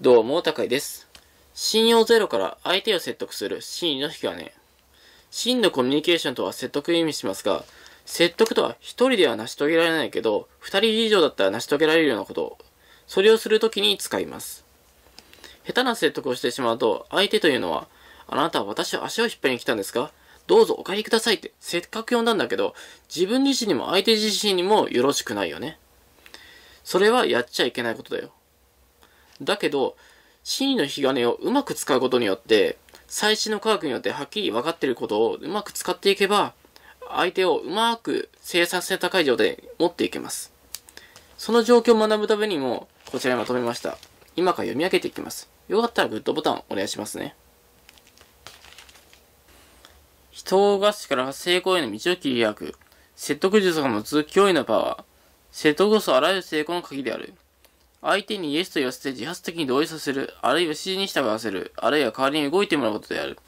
どうも、高井です。信用ゼロから相手を説得する真意の引き金。真のコミュニケーションとは説得を意味しますが、説得とは一人では成し遂げられないけど、二人以上だったら成し遂げられるようなこと。それをするときに使います。下手な説得をしてしまうと、相手というのは、あなたは私は足を引っ張りに来たんですかどうぞお帰りくださいって、せっかく呼んだんだけど、自分自身にも相手自身にもよろしくないよね。それはやっちゃいけないことだよ。だけど、真の引金をうまく使うことによって、最新の科学によってはっきり分かっていることをうまく使っていけば、相手をうまく生産性高い状態で持っていけます。その状況を学ぶためにも、こちらにまとめました。今から読み上げていきます。よかったらグッドボタンお願いしますね。人を餓死から成功への道を切り開く。説得術が持つ脅威のパワー。説得こそあらゆる成功の鍵である。相手にイエスと言わせて自発的に同意させる、あるいは指示に従わせる、あるいは代わりに動いてもらうことである。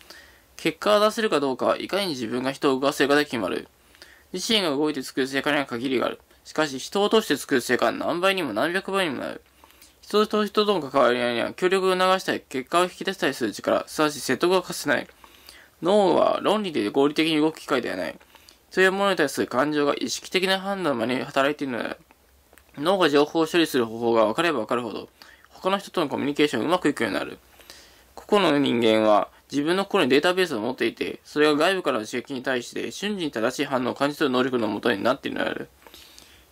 結果を出せるかどうかは、いかに自分が人を動かせるかで決まる。自身が動いて作る成果には限りがある。しかし、人を通して作る成果は何倍にも何百倍にもなる。人と人との関わり合いには、協力を促したり、結果を引き出したりする力、すなわち説得がかせない。脳は論理で合理的に動く機械ではない。そういうものに対する感情が意識的な判断まで働いているのである。脳が情報を処理する方法が分かれば分かるほど、他の人とのコミュニケーションがうまくいくようになる。個々の人間は自分の心にデータベースを持っていて、それが外部からの刺激に対して瞬時に正しい反応を感じ取る能力のもとになっているのである。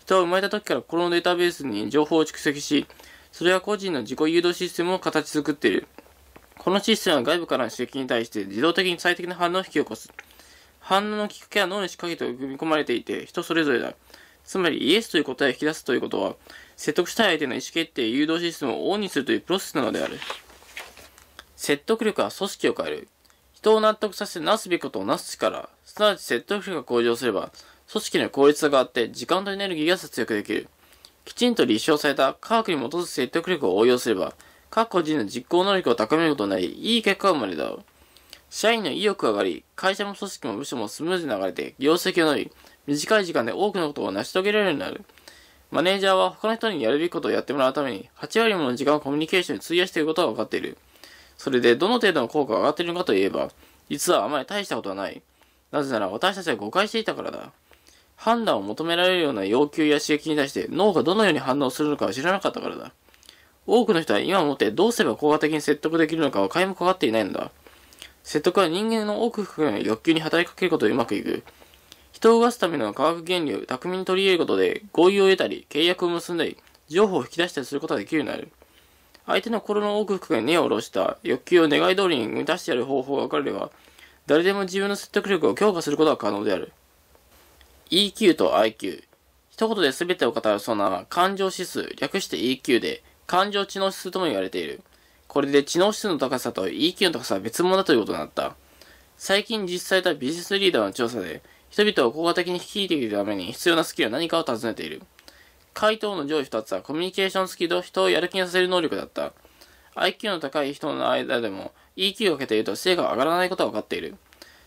人は生まれた時から心のデータベースに情報を蓄積し、それは個人の自己誘導システムを形作っている。このシステムは外部からの刺激に対して自動的に最適な反応を引き起こす。反応のきっかけは脳に仕掛けて組み込まれていて、人それぞれだ。つまりイエスという答えを引き出すということは、説得したい相手の意思決定、誘導システムをオンにするというプロセスなのである。説得力は組織を変える。人を納得させてなすべきことをなす力、すなわち説得力が向上すれば、組織の効率さがあって時間とエネルギーが節約できる。きちんと立証された科学に基づく説得力を応用すれば、各個人の実行能力を高めることになり、いい結果が生まれた。社員の意欲が上がり、会社も組織も部署もスムーズに流れて、業績を伸び、短い時間で多くのことを成し遂げられるようになる。マネージャーは他の人にやるべきことをやってもらうために、8割もの時間をコミュニケーションに費やしていることが分かっている。それで、どの程度の効果が上がっているのかといえば、実はあまり大したことはない。なぜなら私たちは誤解していたからだ。判断を求められるような要求や刺激に対して脳がどのように反応するのかは知らなかったからだ。多くの人は今もってどうすれば効果的に説得できるのかは皆もかかっていないんだ。説得は人間の多く含め欲求に働きかけることでうまくいく。人を動かすための科学原理を巧みに取り入れることで合意を得たり、契約を結んだり、情報を引き出したりすることができるようになる。相手の心の奥深くに根を下ろした欲求を願い通りに満たしてやる方法が分かれば、誰でも自分の説得力を強化することが可能である。EQ と IQ。一言で全てを語るそうな感情指数、略して EQ で、感情知能指数とも言われている。これで知能指数の高さと EQ の高さは別物だということになった。最近実際たビジネスリーダーの調査で、人々を効果的に率いていくために必要なスキルは何かを尋ねている。回答の上位2つはコミュニケーションスキルと人をやる気にさせる能力だった。IQ の高い人の間でも EQ をかけていると成果が上がらないことが分かっている。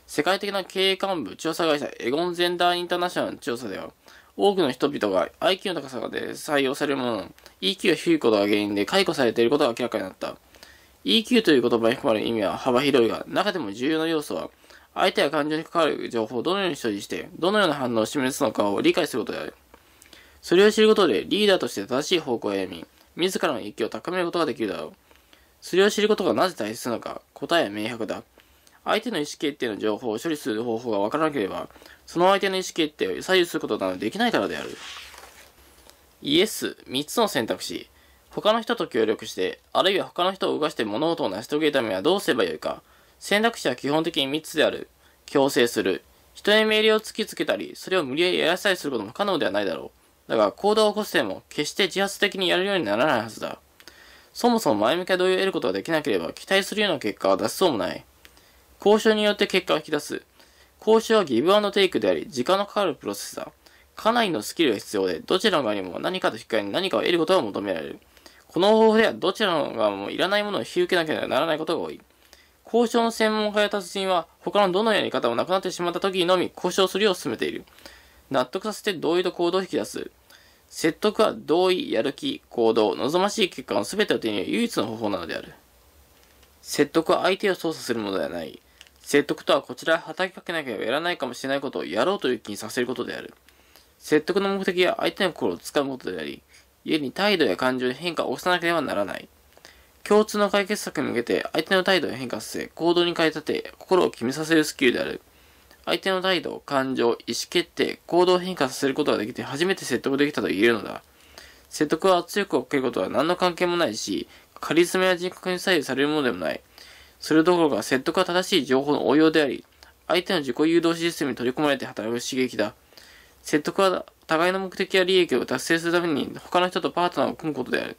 世界的な経営幹部調査会社エゴン・ゼンダー・インターナショナルの調査では、多くの人々が IQ の高さで採用されるものの、EQ が低いことが原因で解雇されていることが明らかになった。EQ という言葉に含まれる意味は幅広いが、中でも重要な要素は、相手や感情に関わる情報をどのように処理して、どのような反応を示すのかを理解することである。それを知ることで、リーダーとして正しい方向へ歩み、自らの意気を高めることができるだろう。それを知ることがなぜ大切なのか、答えは明白だ。相手の意思決定の情報を処理する方法がわからなければ、その相手の意思決定を左右することなどできないからである。イエス、3つの選択肢。他の人と協力して、あるいは他の人を動かして物事を成し遂げるためにはどうすればよいか。選択肢は基本的に3つである。強制する。人に命令を突きつけたり、それを無理やりやらせたりすることも不可能ではないだろう。だが、行動を起こしても、決して自発的にやるようにならないはずだ。そもそも前向きな同意を得ることができなければ、期待するような結果は出しそうもない。交渉によって結果を引き出す。交渉はギブアンドテイクであり、時間のかかるプロセスだ。かなりのスキルが必要で、どちらの側にも何かと引き換えに何かを得ることが求められる。この方法では、どちらの側もいらないものを引き受けなければならないことが多い。交渉の専門家や達人は他のどのように方もなくなってしまった時にのみ交渉するよう進めている。納得させて同意と行動を引き出す。説得は同意、やる気、行動、望ましい結果の全てを手に入れ唯一の方法なのである。説得は相手を操作するものではない。説得とはこちらへ働きかけなければやらないかもしれないことをやろうという気にさせることである。説得の目的は相手の心をつかむことであり、家に態度や感情に変化を起こさなければならない。共通の解決策に向けて相手の態度を変化させ、行動に変え立て、心を決めさせるスキルである。相手の態度、感情、意思決定、行動を変化させることができて初めて説得できたと言えるのだ。説得は圧力をかけることは何の関係もないし、カリスマや人格に左右されるものでもない。それどころか説得は正しい情報の応用であり、相手の自己誘導システムに取り込まれて働く刺激だ。説得は互いの目的や利益を達成するために他の人とパートナーを組むことである。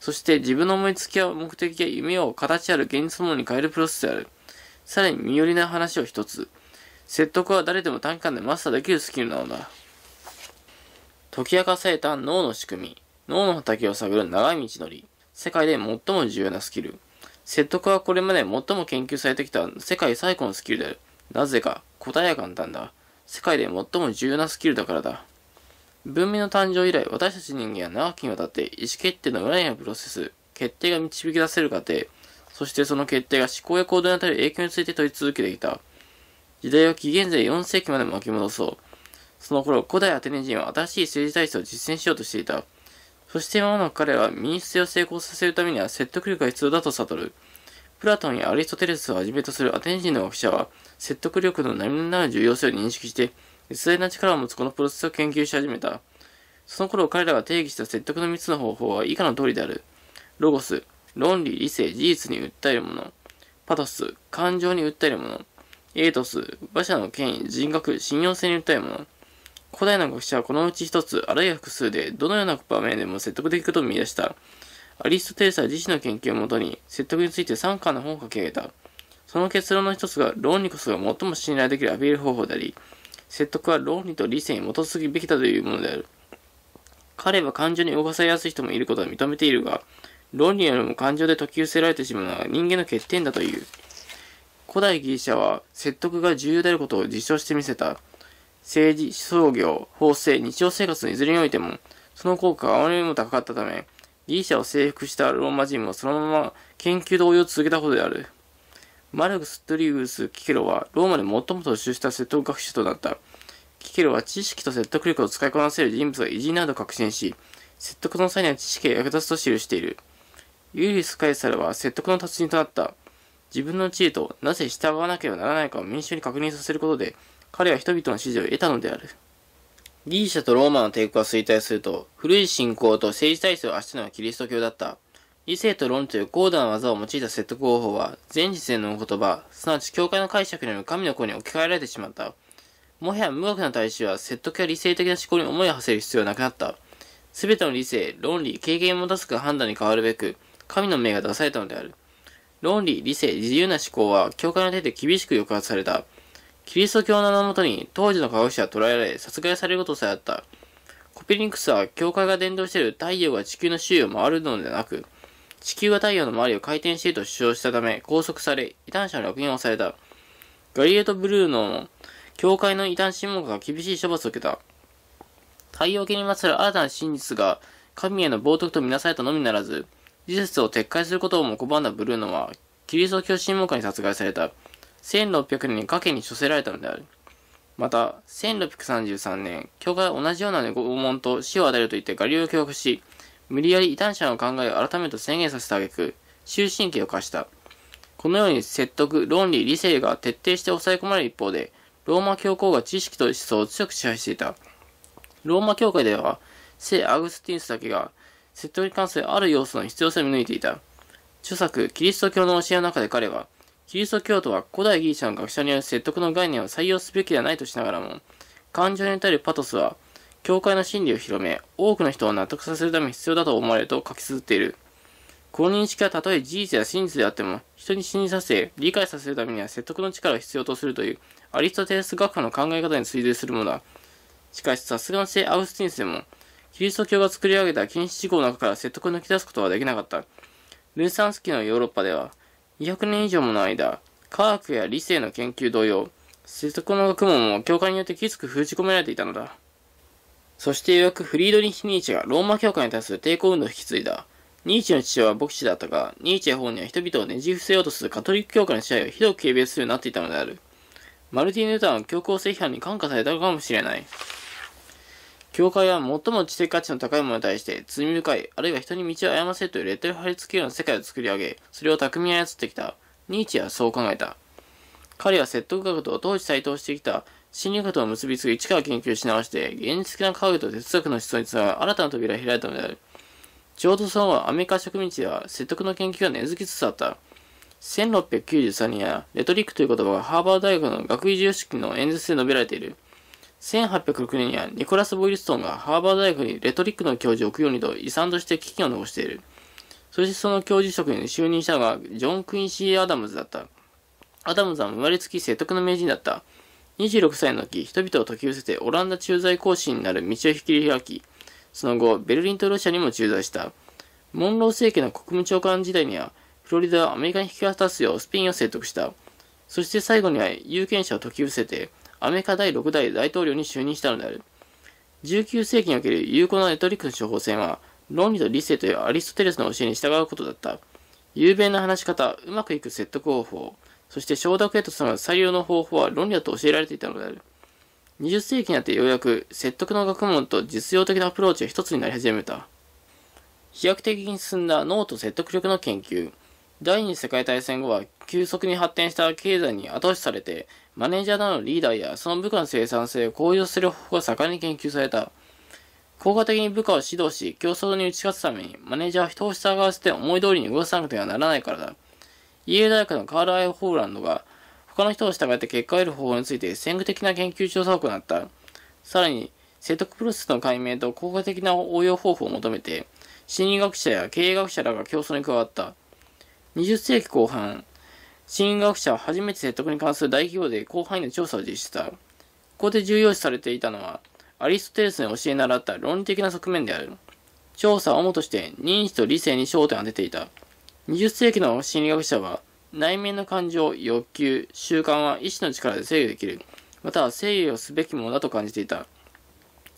そして自分の思いつきや目的や夢を形ある現実ものに変えるプロセスである。さらに身寄りな話を一つ。説得は誰でも短期間でマスターできるスキルなのだ。解き明かされた脳の仕組み。脳の畑を探る長い道のり。世界で最も重要なスキル。説得はこれまで最も研究されてきた世界最古のスキルである。なぜか、答えは簡単だ。世界で最も重要なスキルだからだ。文明の誕生以来、私たち人間は長きにわたって意思決定の裏にあるプロセス、決定が導き出せる過程、そしてその決定が思考や行動に与える影響について問い続けてきた。時代は紀元前4世紀まで巻き戻そう。その頃、古代アテネ人は新しい政治体制を実践しようとしていた。そして今も彼は民主制を成功させるためには説得力が必要だと悟る。プラトンやアリストテレスをはじめとするアテネ人の学者は、説得力の並々なら重要性を認識して、絶大な力を持つこのプロセスを研究し始めた。その頃彼らが定義した説得の3つの方法は以下の通りである。ロゴス、論理、理性、事実に訴えるもの。パトス、感情に訴えるもの。エイトス、馬車の権威、人格、信用性に訴えるもの。古代の学者はこのうち一つ、あるいは複数で、どのような場面でも説得できることを見出した。アリストテレスは自身の研究をもとに、説得について3巻の本を書き上げた。その結論の一つが、論理こそが最も信頼できるアピール方法であり、説得は論理と理性に基づくべきだというものである。彼は感情に動かされやすい人もいることは認めているが、論理よりも感情で解き伏せられてしまうのは人間の欠点だという。古代ギリシャは説得が重要であることを実証してみせた。政治、商業、法制、日常生活のいずれにおいても、その効果があまりにも高かったため、ギリシャを征服したローマ人はそのまま研究同様続けたことである。マルクス・トリウス・キケロはローマで最も突出した説得学者となった。キケロは知識と説得力を使いこなせる人物が偉人など確信し、説得の際には知識が役立つと記している。ユリウス・カエサルは説得の達人となった。自分の地位となぜ従わなければならないかを民衆に確認させることで、彼は人々の支持を得たのである。ギリシャとローマの帝国が衰退すると、古い信仰と政治体制を足したのはキリスト教だった。理性と論という高度な技を用いた説得方法は、前日践の言葉、すなわち教会の解釈による神の子に置き換えられてしまった。もはや無学な大使は説得や理性的な思考に思いを馳せる必要はなくなった。すべての理性、論理、経験を持たすか判断に変わるべく、神の命が出されたのである。論理、理性、自由な思考は、教会の手で厳しく抑圧された。キリスト教の名のもとに、当時の科学者は捕らえられ、殺害されることさえあった。コペリンクスは、教会が伝道している太陽が地球の周囲を回るのではなく、地球が太陽の周りを回転していると主張したため、拘束され、異端者に落言をされた。ガリレート・ブルーノの教会の異端審問が厳しい処罰を受けた。太陽系にまつわる新たな真実が、神への冒涜とみなされたのみならず、事実を撤回することをも拒んだブルーノは、キリスト教審問家に殺害された。1600年に賭けに処せられたのである。また、1633年、教会は同じような拷問と死を与えると言ってガリレオを脅迫し、無理やり異端者の考えを改めて宣言させた挙句、終身刑を課した。このように説得、論理、理性が徹底して抑え込まれる一方で、ローマ教皇が知識と思想を強く支配していた。ローマ教会では、聖アグスティンスだけが、説得に関するある要素の必要性を見抜いていた。著作、キリスト教の教えの中で彼は、キリスト教徒は古代ギリシャの学者による説得の概念を採用すべきではないとしながらも、感情に至るパトスは、教会の真理を広め、多くの人を納得させるために必要だと思われると書き綴っている。この認識はたとえ事実や真実であっても、人に信じさせ、理解させるためには説得の力を必要とするという、アリストテレス学派の考え方に追随するものだ。しかし、さすがの聖アウスティンスでも、キリスト教が作り上げた禁止事項の中から説得を抜き出すことはできなかった。ルーサンス期のヨーロッパでは、200年以上もの間、科学や理性の研究同様、説得の学問も教会によってきつく封じ込められていたのだ。そしてようやくフリードリヒ・ニーチェがローマ教会に対する抵抗運動を引き継いだ。ニーチェの父親は牧師だったが、ニーチェ本人は人々をねじ伏せようとするカトリック教会の支配をひどく軽蔑するようになっていたのである。マルティン・ルターは教皇制批判に感化されたかもしれない。教会は最も知的価値の高いものに対して罪深い、あるいは人に道を誤せというレッテル貼り付けるような世界を作り上げ、それを巧みに操ってきた。ニーチェはそう考えた。彼は説得学と当時台頭してきた心理学と結びつく一から研究し直して、現実的な科学と哲学の思想につながる新たな扉を開いたのである。ちょうどそのはアメリカ植民地では説得の研究が根付きつつあった。1693年や、レトリックという言葉がハーバード大学の学位授与式の演説で述べられている。1806年にはニコラス・ボイルストンがハーバード大学にレトリックの教授を置くようにと遺産として危機を残している。そしてその教授職に就任したのがジョン・クインシー・アダムズだった。アダムズは生まれつき説得の名人だった。26歳の時、人々を解き伏せてオランダ駐在公使になる道を引き開き、その後、ベルリンとロシアにも駐在した。モンロー政権の国務長官時代には、フロリダをアメリカに引き渡すようスペインを説得した。そして最後には有権者を解き伏せて、アメリカ第6代大統領に就任したのである。19世紀における有効なレトリックの処方箋は、論理と理性というアリストテレスの教えに従うことだった。雄弁な話し方、うまくいく説得方法、そして承諾へとつながる採用の方法は論理だと教えられていたのである。20世紀になってようやく説得の学問と実用的なアプローチが一つになり始めた。飛躍的に進んだ脳と説得力の研究。第二次世界大戦後は急速に発展した経済に後押しされて、マネージャーなどのリーダーやその部下の生産性を向上する方法が盛んに研究された。効果的に部下を指導し、競争に打ち勝つために、マネージャーは人を従わせて思い通りに動かさなくてはならないからだ。EA 大学のカール・アイ・ホーランドが、他の人を従って結果を得る方法について先駆的な研究調査を行った。さらに、説得プロセスの解明と効果的な応用方法を求めて、心理学者や経営学者らが競争に加わった。20世紀後半、心理学者は初めて説得に関する大企業で広範囲の調査を実施した。ここで重要視されていたのは、アリストテレスに教え習った論理的な側面である。調査は主として認知と理性に焦点を当てていた。20世紀の心理学者は、内面の感情、欲求、習慣は意志の力で制御できる、または制御すべきものだと感じていた。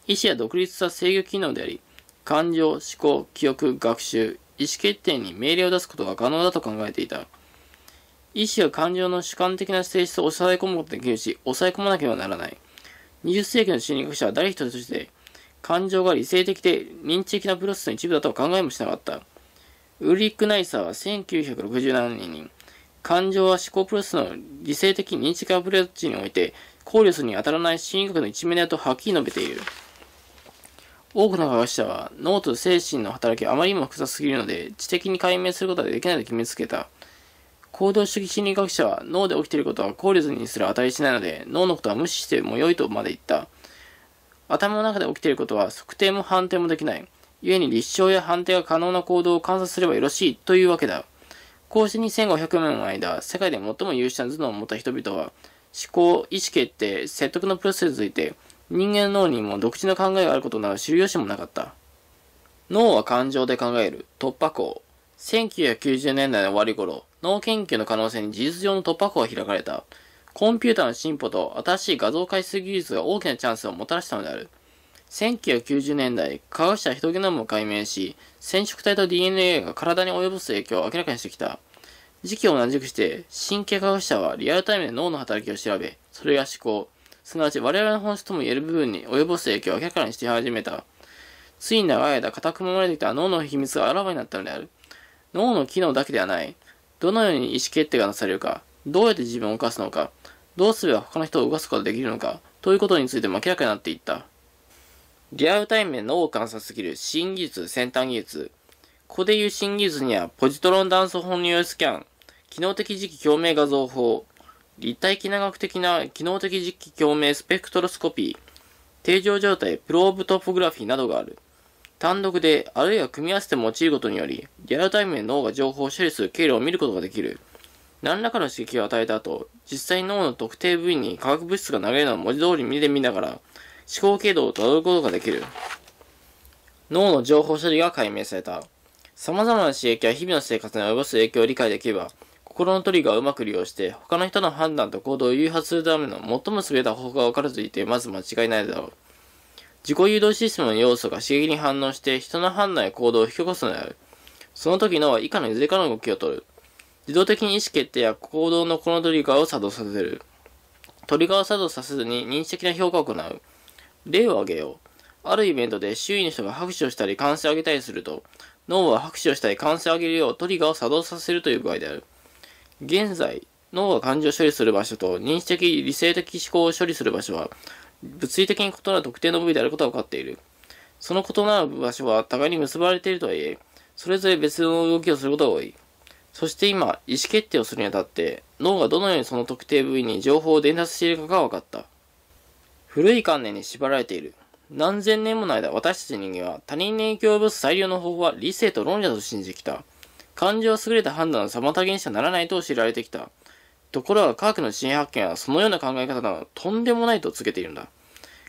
意志は独立した制御機能であり、感情、思考、記憶、学習、意思決定に命令を出すことが可能だと考えていた。意志は感情の主観的な性質を抑え込むことができるし、抑え込まなければならない。20世紀の心理学者は誰一人として、感情が理性的で認知的なプロセスの一部だとは考えもしなかった。ウリック・ナイサーは1967年に、感情は思考プロセスの理性的認知化アプローチにおいて考慮するに当たらない心理学の一面だとはっきり述べている。多くの科学者は脳と精神の働きはあまりにも複雑すぎるので知的に解明することはできないと決めつけた。行動主義心理学者は脳で起きていることは考慮にすら値しないので脳のことは無視しても良いとまで言った。頭の中で起きていることは測定も判定もできない。故に立証や判定が可能な行動を観察すればよろしいというわけだ。こうして2500年の間、世界で最も優秀な頭脳を持った人々は、思考、意思決定、説得のプロセスについて、人間の脳にも独自の考えがあることなど知る由もなかった。脳は感情で考える、突破口。1990年代の終わり頃、脳研究の可能性に事実上の突破口が開かれた。コンピューターの進歩と新しい画像解析技術が大きなチャンスをもたらしたのである。1990年代、科学者はヒトゲノムを解明し、染色体と DNA が体に及ぼす影響を明らかにしてきた。時期を同じくして、神経科学者はリアルタイムで脳の働きを調べ、それが思考、すなわち我々の本質とも言える部分に及ぼす影響を明らかにして始めた。つい長い間固く守られてきた脳の秘密があらわになったのである。脳の機能だけではない。どのように意思決定がなされるか、どうやって自分を動かすのか、どうすれば他の人を動かすことができるのか、ということについても明らかになっていった。リアルタイムで脳を観察できる新技術、先端技術。ここでいう新技術には、ポジトロン断層本入スキャン、機能的磁気共鳴画像法、立体機能学的な機能的磁気共鳴スペクトロスコピー、定常状態、プローブトポグラフィーなどがある。単独で、あるいは組み合わせて用いることにより、リアルタイムで脳が情報を処理する経路を見ることができる。何らかの刺激を与えた後、実際脳の特定部位に化学物質が流れるのを文字通り見てみながら、思考経路を辿ることができる。脳の情報処理が解明された。様々な刺激や日々の生活に及ぼす影響を理解できれば、心のトリガーをうまく利用して、他の人の判断と行動を誘発するための最も優れた方法が分かるといって、まず間違いないだろう。自己誘導システムの要素が刺激に反応して、人の判断や行動を引き起こすのである。その時のは以下のいずれかの動きを取る。自動的に意思決定や行動のこのトリガーを作動させる。トリガーを作動させずに認識的な評価を行う。例を挙げよう。あるイベントで周囲の人が拍手をしたり歓声を上げたりすると、脳は拍手をしたり歓声を上げるようトリガーを作動させるという具合である。現在、脳が感情を処理する場所と認知的、理性的思考を処理する場所は、物理的に異なる特定の部位であることは分かっている。その異なる場所は互いに結ばれているとはいえ、それぞれ別の動きをすることが多い。そして今、意思決定をするにあたって、脳がどのようにその特定部位に情報を伝達しているかが分かった。古い観念に縛られている。何千年もの間、私たち人間は他人に影響を及ぼす最良の方法は理性と論理だと信じてきた。感情は優れた判断の妨げにしかならないと知られてきた。ところが科学の新発見はそのような考え方などとんでもないと告げているんだ。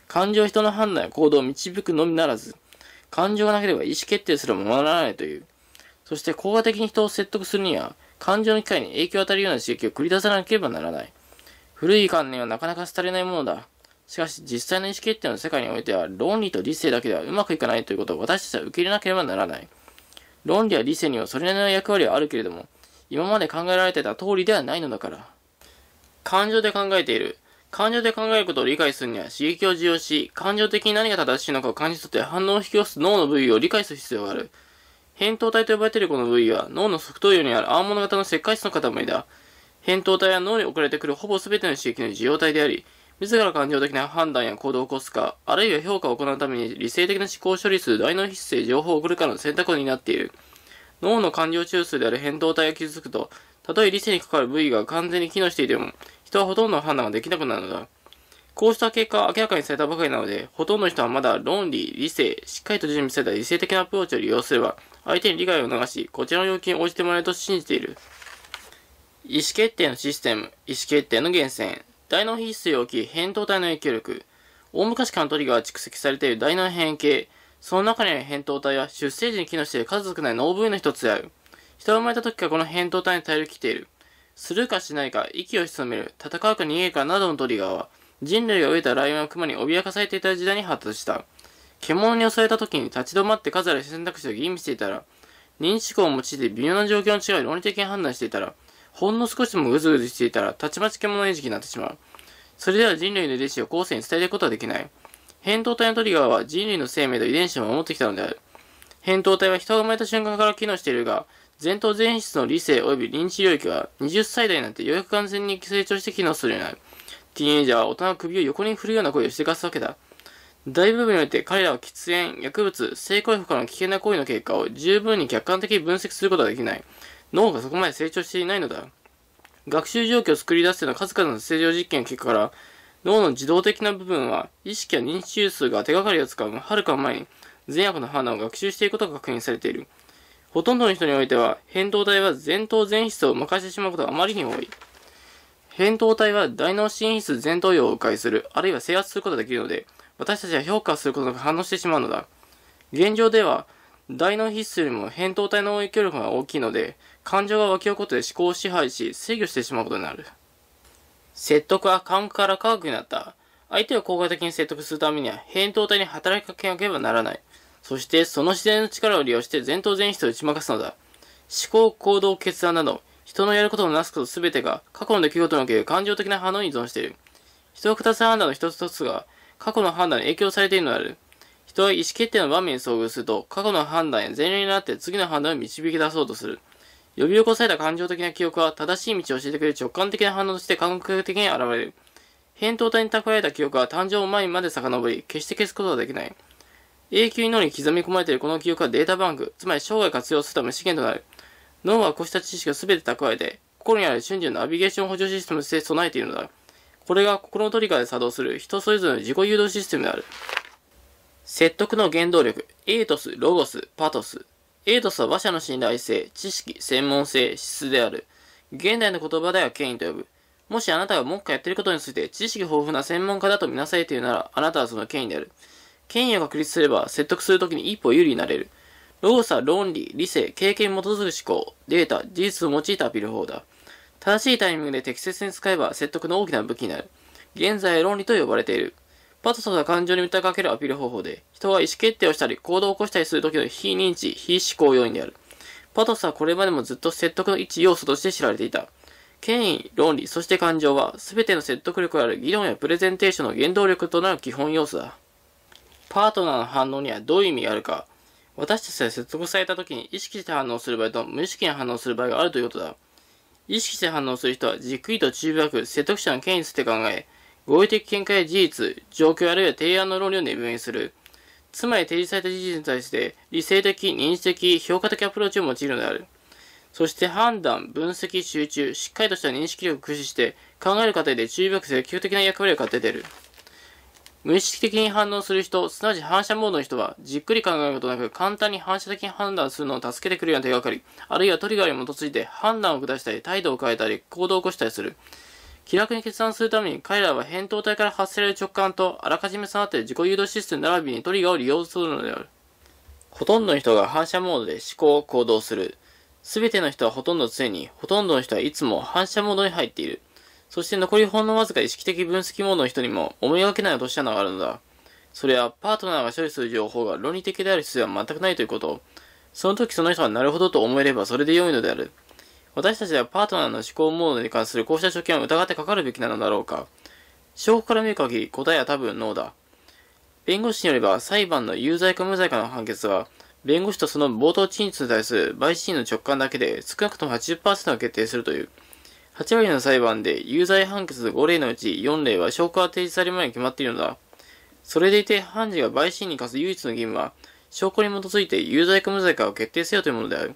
感情人の判断や行動を導くのみならず、感情がなければ意思決定すらもまならないという。そして効果的に人を説得するには、感情の機会に影響を与えるような刺激を繰り出さなければならない。古い観念はなかなか廃れないものだ。しかし、実際の意思決定の世界においては、論理と理性だけではうまくいかないということを私たちは受け入れなければならない。論理や理性にはそれなりの役割はあるけれども、今まで考えられてた通りではないのだから。感情で考えている。感情で考えることを理解するには刺激を受容し、感情的に何が正しいのかを感じ取って反応を引き起こす脳の部位を理解する必要がある。扁桃体と呼ばれているこの部位は脳の側頭葉にあるアーモン型の石灰質の塊だ。扁桃体は脳に送られてくるほぼ全ての刺激の受容体であり、自ら感情的な判断や行動を起こすか、あるいは評価を行うために理性的な思考処理数、大脳筆性、情報を送るかの選択を担っている。脳の感情中枢である変動体が傷つくと、たとえ理性に関わる部位が完全に機能していても、人はほとんどの判断ができなくなるのだ。こうした結果は明らかにされたばかりなので、ほとんどの人はまだ論理、理性、しっかりと準備された理性的なアプローチを利用すれば、相手に理解を促し、こちらの要求に応じてもらえると信じている。意思決定のシステム、意思決定の源泉。大脳皮質容器、扁桃体の影響力。大昔からのトリガーが蓄積されている大脳変形。その中にある扁桃体は出生時に機能している数少ない脳部位の一つである。人が生まれた時からこの扁桃体に頼りきている。するかしないか、息を潜める、戦うか逃げるかなどのトリガーは、人類が飢えたライオンや熊に脅かされていた時代に発達した。獣に襲われた時に立ち止まって数ある選択肢を吟味していたら、認知思を用いて微妙な状況の違いを論理的に判断していたら、ほんの少しでもうずうずしていたら、たちまち獣餌食になってしまう。それでは人類の遺子を後世に伝えることはできない。扁桃体のトリガーは人類の生命と遺伝子を守ってきたのである。扁桃体は人が生まれた瞬間から機能しているが、前頭前室の理性及び臨知領域は20歳代になってようやく完全に成長して機能するようになる。ティーンエイジャーは大人の首を横に振るような声をしてかすわけだ。大部分において彼らは喫煙、薬物、性行為不可の危険な行為の結果を十分に客観的に分析することはできない。脳がそこまで成長していないのだ。学習状況を作り出すような数々の成長実験の結果から、脳の自動的な部分は、意識や認知中枢が手がかりを使うはるか前に、善悪の判断を学習していくことが確認されている。ほとんどの人においては、扁桃体は前頭前室を任せてしまうことがあまりに多い。扁桃体は大脳心室前頭葉を迂回する、あるいは制圧することができるので、私たちは評価することが反応してしまうのだ。現状では、大脳皮質よりも扁桃体の影響力が大きいので、感情が湧き起こって思考を支配し、制御してしまうことになる。説得は感覚から科学になった。相手を効果的に説得するためには、扁桃体に働きかけなければならない。そして、その自然の力を利用して前頭前室を打ち負かすのだ。思考、行動、決断など、人のやることのなすことすべてが、過去の出来事における感情的な反応に依存している。人は二つ判断の一つ一つが、過去の判断に影響されているのである。人は意思決定の場面に遭遇すると、過去の判断や前例になって次の判断を導き出そうとする。呼び起こされた感情的な記憶は正しい道を教えてくれる直感的な反応として感覚的に現れる。扁桃体に蓄えた記憶は誕生前まで遡り、決して消すことはできない。永久に脳に刻み込まれているこの記憶はデータバンク、つまり生涯活用するため資源となる。脳はこうした知識を全て蓄えて、心にある瞬時のナビゲーション補助システムとして備えているのだ。これが心のトリガーで作動する人それぞれの自己誘導システムである。説得の原動力、エイトス、ロゴス、パトス、エイトスは馬車の信頼性、知識、専門性、質である。現代の言葉では権威と呼ぶ。もしあなたが目下やっていることについて知識豊富な専門家だとみなされているなら、あなたはその権威である。権威を確立すれば、説得するときに一歩有利になれる。動作、論理、理性、経験に基づく思考、データ、事実を用いたアピール法だ。正しいタイミングで適切に使えば説得の大きな武器になる。現在論理と呼ばれている。パトソンは感情に疑けるアピール方法で、人は意思決定をしたり行動を起こしたりするときの非認知、非思考要因である。パトスはこれまでもずっと説得の一要素として知られていた。権威、論理、そして感情は、すべての説得力がある議論やプレゼンテーションの原動力となる基本要素だ。パートナーの反応にはどういう意味があるか。私たちは説得された時に意識して反応する場合と無意識に反応する場合があるということだ。意識して反応する人はじっくりと注意深く説得者の権威について考え、合理的見解や事実、状況あるいは提案の論理を明入する。つまり提示された事実に対して理性的、認知的、評価的アプローチを用いるのである。そして判断、分析、集中、しっかりとした認識力を駆使して考える過程で注意深く積極的な役割を買って出る。無意識的に反応する人、すなわち反射モードの人は、じっくり考えることなく簡単に反射的に判断するのを助けてくるような手がかり、あるいはトリガーに基づいて判断を下したり、態度を変えたり、行動を起こしたりする。気楽に決断するために彼らは扁桃体から発せられる直感とあらかじめ備わっている自己誘導システム並びにトリガーを利用するのである。ほとんどの人が反射モードで思考、行動する。すべての人はほとんど常に、ほとんどの人はいつも反射モードに入っている。そして残りほんのわずか意識的分析モードの人にも思いがけない落とし穴があるのだ。それはパートナーが処理する情報が論理的である必要は全くないということ。その時その人はなるほどと思えればそれで良いのである。私たちはパートナーの思考モードに関するこうした所見を疑ってかかるべきなのだろうか証拠から見る限り答えは多分ノーだ。弁護士によれば裁判の有罪か無罪かの判決は、弁護士とその冒頭陳述に対する陪審員の直感だけで少なくとも80%が決定するという。8割の裁判で有罪判決5例のうち4例は証拠が提示される前に決まっているのだ。それでいて判事が陪審員に課す唯一の義務は、証拠に基づいて有罪か無罪かを決定せよというものである。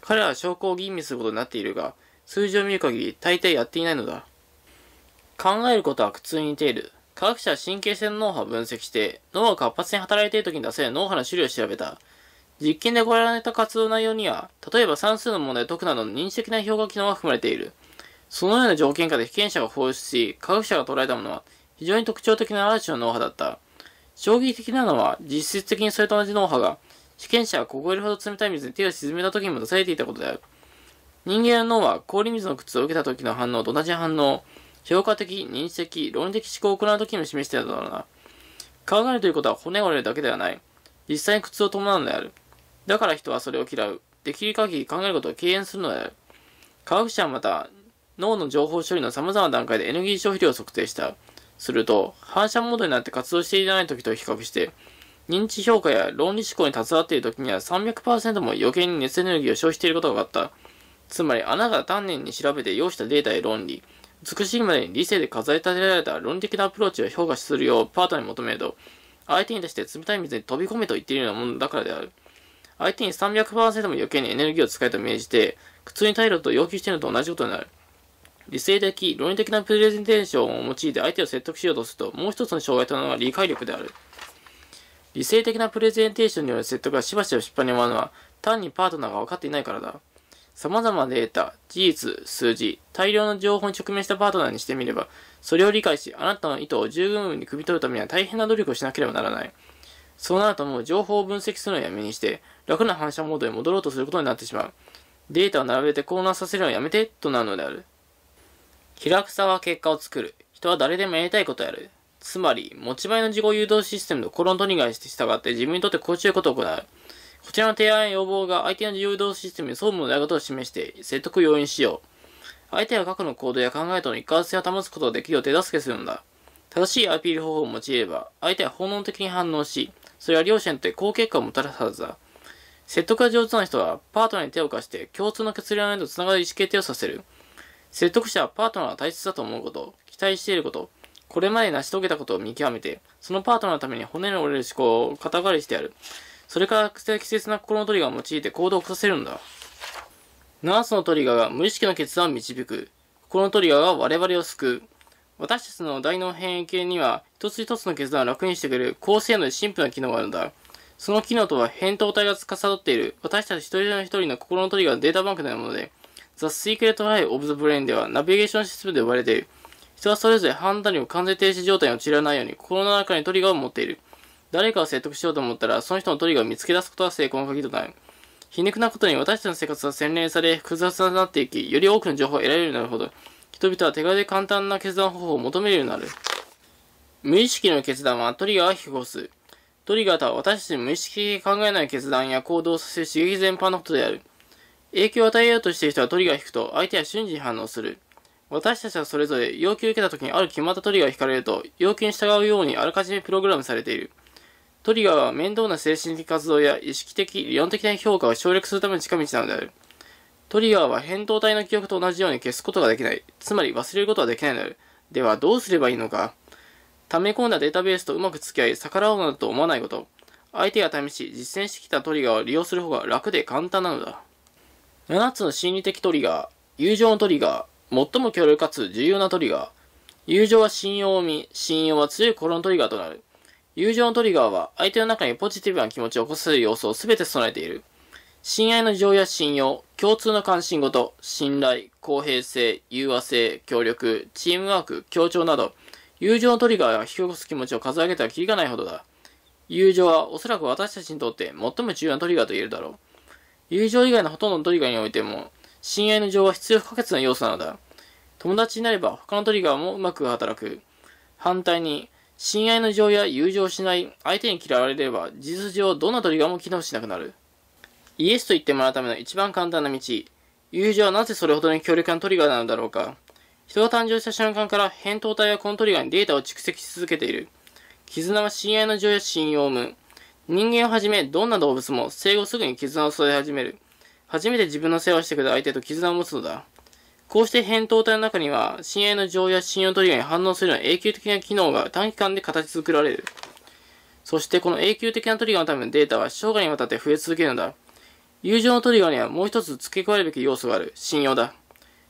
彼らは証拠を吟味することになっているが、数字を見る限り大体やっていないのだ。考えることは苦痛に似ている。科学者は神経性の脳波を分析して、脳が活発に働いている時に出せる脳波の種類を調べた。実験で行られた活動内容には、例えば算数の問題を解くなどの認知的な評価機能が含まれている。そのような条件下で被験者が放出し、科学者が捉えたものは、非常に特徴的な嵐の脳波だった。衝撃的なのは、実質的にそれと同じ脳波が、主権者は凍えるほど冷たい水に手を沈めた時にも出されていたことである。人間の脳は氷水の靴を受けた時の反応と同じ反応、評価的、認知的、論理的思考を行う時にも示していたろうな。考えるということは骨が折れるだけではない。実際に苦痛を伴うのである。だから人はそれを嫌う。できる限り考えることを敬遠するのである。科学者はまた、脳の情報処理の様々な段階でエネルギー消費量を測定した。すると、反射モードになって活動していない時と比較して、認知評価や論理思考に携わっている時には300%も余計に熱エネルギーを消費していることが分かった。つまり、あなたが丹念に調べて用したデータや論理、美しいまでに理性で飾り立てられた論理的なアプローチを評価するようパートナーに求めると、相手に対して冷たい水に飛び込めと言っているようなものだからである。相手に300%も余計にエネルギーを使えと命じて、苦痛に耐えろと要求しているのと同じことになる。理性的、論理的なプレゼンテーションを用いて相手を説得しようとすると、もう一つの障害となるのは理解力である。理性的なプレゼンテーションによる説得がしばしば失敗に終わるのは、単にパートナーが分かっていないからだ。様々なデータ、事実、数字、大量の情報に直面したパートナーにしてみれば、それを理解し、あなたの意図を十分に汲み取るためには大変な努力をしなければならない。そうなるともう情報を分析するのをやめにして、楽な反射モードへ戻ろうとすることになってしまう。データを並べて混乱させるのはやめて、となるのである。気楽さは結果を作る。人は誰でもやりたいことをやる。つまり、持ち前の自己誘導システムとコロントに外して従って自分にとってこうしようことを行う。こちらの提案や要望が相手の自由誘導システムに総務のないことを示して説得要因しよう。相手が過去の行動や考えとの一貫性を保つことができるよう手助けするんだ。正しいアピール方法を用いれば、相手は本能的に反応し、それは両者にとって好結果をもたらすはずだ。説得が上手な人は、パートナーに手を貸して共通の結論へと繋がる意思決定をさせる。説得者はパートナーが大切だと思うこと、期待していること、これまで成し遂げたことを見極めて、そのパートナーのために骨の折れる思考を肩代わりしてやる。それから適切な心のトリガーを用いて行動を起こさせるんだ。ナースのトリガーが無意識の決断を導く。心のトリガーが我々を救う。私たちの大脳変異系には、一つ一つの決断を楽にしてくれる高性能でシンプルな機能があるんだ。その機能とは、扁桃体が司っている、私たち一人一人の心のトリガーのデータバンクのようなもので、The Secret ブザ e of the Brain では、ナビゲーションシステムで呼ばれている。人はそれぞれ判断力完全停止状態を陥らないように心の中にトリガーを持っている。誰かを説得しようと思ったら、その人のトリガーを見つけ出すことが成功の鍵となる。皮肉なことに私たちの生活は洗練され、複雑になっていき、より多くの情報を得られるようになるほど、人々は手軽で簡単な決断方法を求めるようになる。無意識の決断はトリガーを引き起こす。トリガーとは私たちに無意識的に考えない決断や行動をさせる刺激全般のことである。影響を与えようとしている人はトリガーを引くと、相手は瞬時に反応する。私たちはそれぞれ要求を受けた時にある決まったトリガーを引かれると、要求に従うようにあらかじめプログラムされている。トリガーは面倒な精神的活動や意識的、理論的な評価を省略するための近道なのである。トリガーは返答体の記憶と同じように消すことができない。つまり忘れることはできないのである。では、どうすればいいのか。溜め込んだデータベースとうまく付き合い、逆らおうなどと思わないこと。相手が試し、実践してきたトリガーを利用する方が楽で簡単なのだ。7つの心理的トリガー、友情のトリガー、最も強力かつ重要なトリガー。友情は信用を生み、信用は強い心のトリガーとなる。友情のトリガーは相手の中にポジティブな気持ちを起こせる要素を全て備えている。親愛の情や信用、共通の関心事、信頼、公平性、融和性、協力、チームワーク、協調など、友情のトリガーが引き起こす気持ちを数え上げてはきりがないほどだ。友情はおそらく私たちにとって最も重要なトリガーと言えるだろう。友情以外のほとんどのトリガーにおいても、親愛の情は必要不可欠な要素なのだ。友達になれば他のトリガーもうまく働く。反対に、親愛の情や友情しない、相手に嫌われれば、事実上どんなトリガーも機能しなくなる。イエスと言ってもらうための一番簡単な道。友情はなぜそれほどに強力なトリガーなのだろうか。人が誕生した瞬間から、扁桃体はこのトリガーにデータを蓄積し続けている。絆は親愛の情や信用を生む。人間をはじめ、どんな動物も生後すぐに絆を添え始める。初めて自分の世話をしてくれた相手と絆を持つのだ。こうして扁桃体の中には、親愛の情や信用トリガーに反応するような永久的な機能が短期間で形作られる。そしてこの永久的なトリガーのためのデータは生涯にわたって増え続けるのだ。友情のトリガーにはもう一つ付け加えるべき要素がある。信用だ。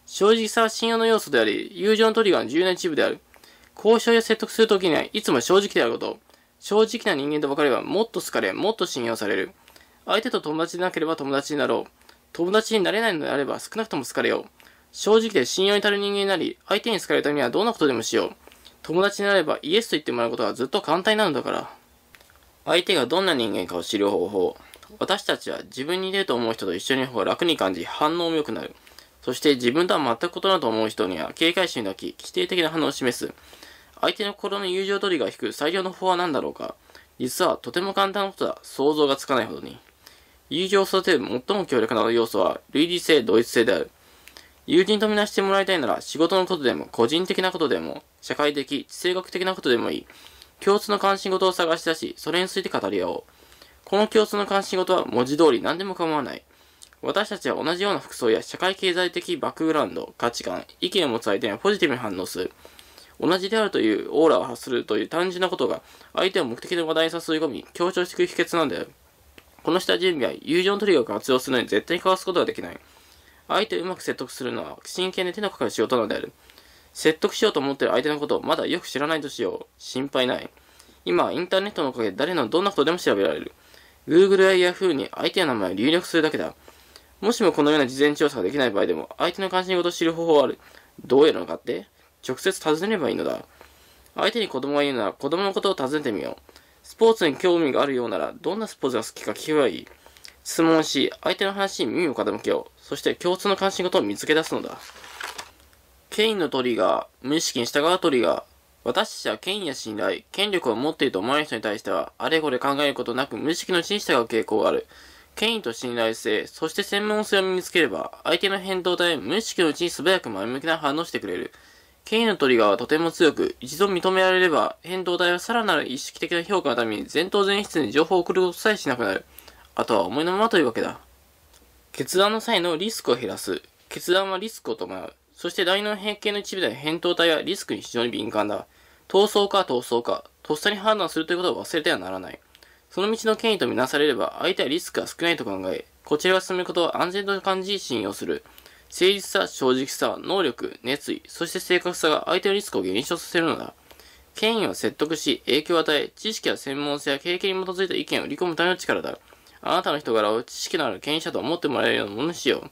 正直さは信用の要素であり、友情のトリガーの重要な一部である。交渉や説得するときにはいつも正直であること。正直な人間と分かればもっと好かれ、もっと信用される。相手と友達でなければ友達になろう。友達になれないのであれば少なくとも好かれよう。正直で信用に足る人間になり、相手に好かれるためにはどんなことでもしよう。友達になればイエスと言ってもらうことはずっと簡単なのだから。相手がどんな人間かを知る方法。私たちは自分に似てると思う人と一緒にいる方が楽に感じ、反応も良くなる。そして自分とは全く異なると思う人には警戒心を抱き、否定的な反応を示す。相手の心の友情取りが引く最良の方法は何だろうか。実はとても簡単なことだ。想像がつかないほどに。友情を育てる最も強力な要素は類似性、同一性である。友人とみなしてもらいたいなら仕事のことでも個人的なことでも社会的、地政学的なことでもいい。共通の関心事を探し出し、それについて語り合おう。この共通の関心事は文字通り何でも構わない。私たちは同じような服装や社会経済的バックグラウンド、価値観、意見を持つ相手にポジティブに反応する。同じであるというオーラを発するという単純なことが相手を目的の話題に誘い込み、強調していく秘訣なんだよ。この下準備は友情のトリオを活用するのに絶対にかわすことはできない。相手をうまく説得するのは真剣で手のかかる仕事なのである。説得しようと思っている相手のことをまだよく知らないとしよう。心配ない。今はインターネットのおかげで誰のどんなことでも調べられる。Google や Yahoo に相手の名前を入力するだけだ。もしもこのような事前調査ができない場合でも、相手の関心事を知る方法はある。どうやるのかって直接尋ねればいいのだ。相手に子供がいるなら子供のことを尋ねてみよう。スポーツに興味があるようなら、どんなスポーツが好きか聞けばいい。質問し、相手の話に耳を傾けよう。そして共通の関心事を見つけ出すのだ。ケインのトリガー、無意識に従うトリガー。私たちは権威や信頼、権力を持っていると思わない人に対しては、あれこれ考えることなく無意識のうちに従う傾向がある。権威と信頼性、そして専門性を身につければ、相手の変動体無意識のうちに素早く前向きな反応してくれる。権威のトリガーはとても強く、一度認められれば、変動体はさらなる意識的な評価のために前頭前室に情報を送ることさえしなくなる。あとは思いのままというわけだ。決断の際のリスクを減らす。決断はリスクを伴う。そして大脳変形の一部で扁桃体はリスクに非常に敏感だ。闘争か闘争か、とっさに判断するということを忘れてはならない。その道の権威とみなされれば、相手はリスクが少ないと考え、こちらが進めることは安全と感じ、信用する。誠実さ、正直さ、能力、熱意、そして正確さが相手のリスクを減少させるのだ。権威を説得し、影響を与え、知識や専門性や経験に基づいた意見を売り込むための力だ。あなたの人柄を知識のある権威者と思ってもらえるようなものにしよう。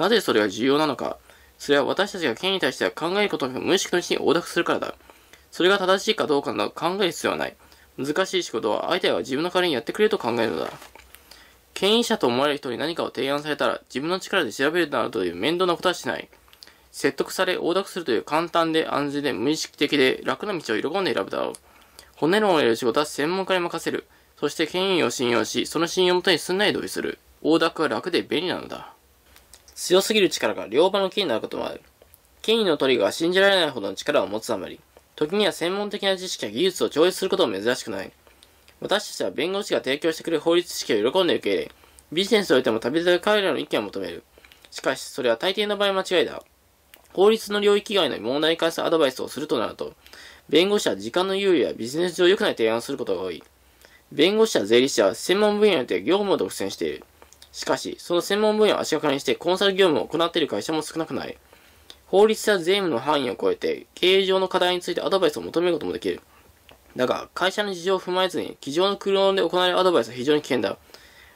なぜそれが重要なのか。それは私たちが権威に対しては考えることを無意識のうちに横諾するからだ。それが正しいかどうかなど考える必要はない。難しい仕事は相手は自分の代わりにやってくれると考えるのだ。権威者と思われる人に何かを提案されたら、自分の力で調べるなどという面倒なことはしない。説得され、応諾するという簡単で安全で無意識的で楽な道を喜んで選ぶだろう。骨論を得る仕事は専門家に任せる。そして権威を信用し、その信用をもとにすんなり同意する。応諾は楽で便利なのだ。強すぎる力が両場の木になることもある。権威のトリガーは信じられないほどの力を持つあまり、時には専門的な知識や技術を超越することも珍しくない。私たちは弁護士が提供してくれる法律知識を喜んで受け入れ、ビジネスにおいても度々彼らの意見を求める。しかし、それは大抵の場合間違いだ。法律の領域外の問題に関するアドバイスをするとなると、弁護士は時間の猶予やビジネス上良くない提案をすることが多い。弁護士や税理士は専門分野において業務を独占している。しかし、その専門分野を足掛かりにしてコンサル業務を行っている会社も少なくない。法律や税務の範囲を超えて、経営上の課題についてアドバイスを求めることもできる。だが、会社の事情を踏まえずに、机上の苦労で行われるアドバイスは非常に危険だ。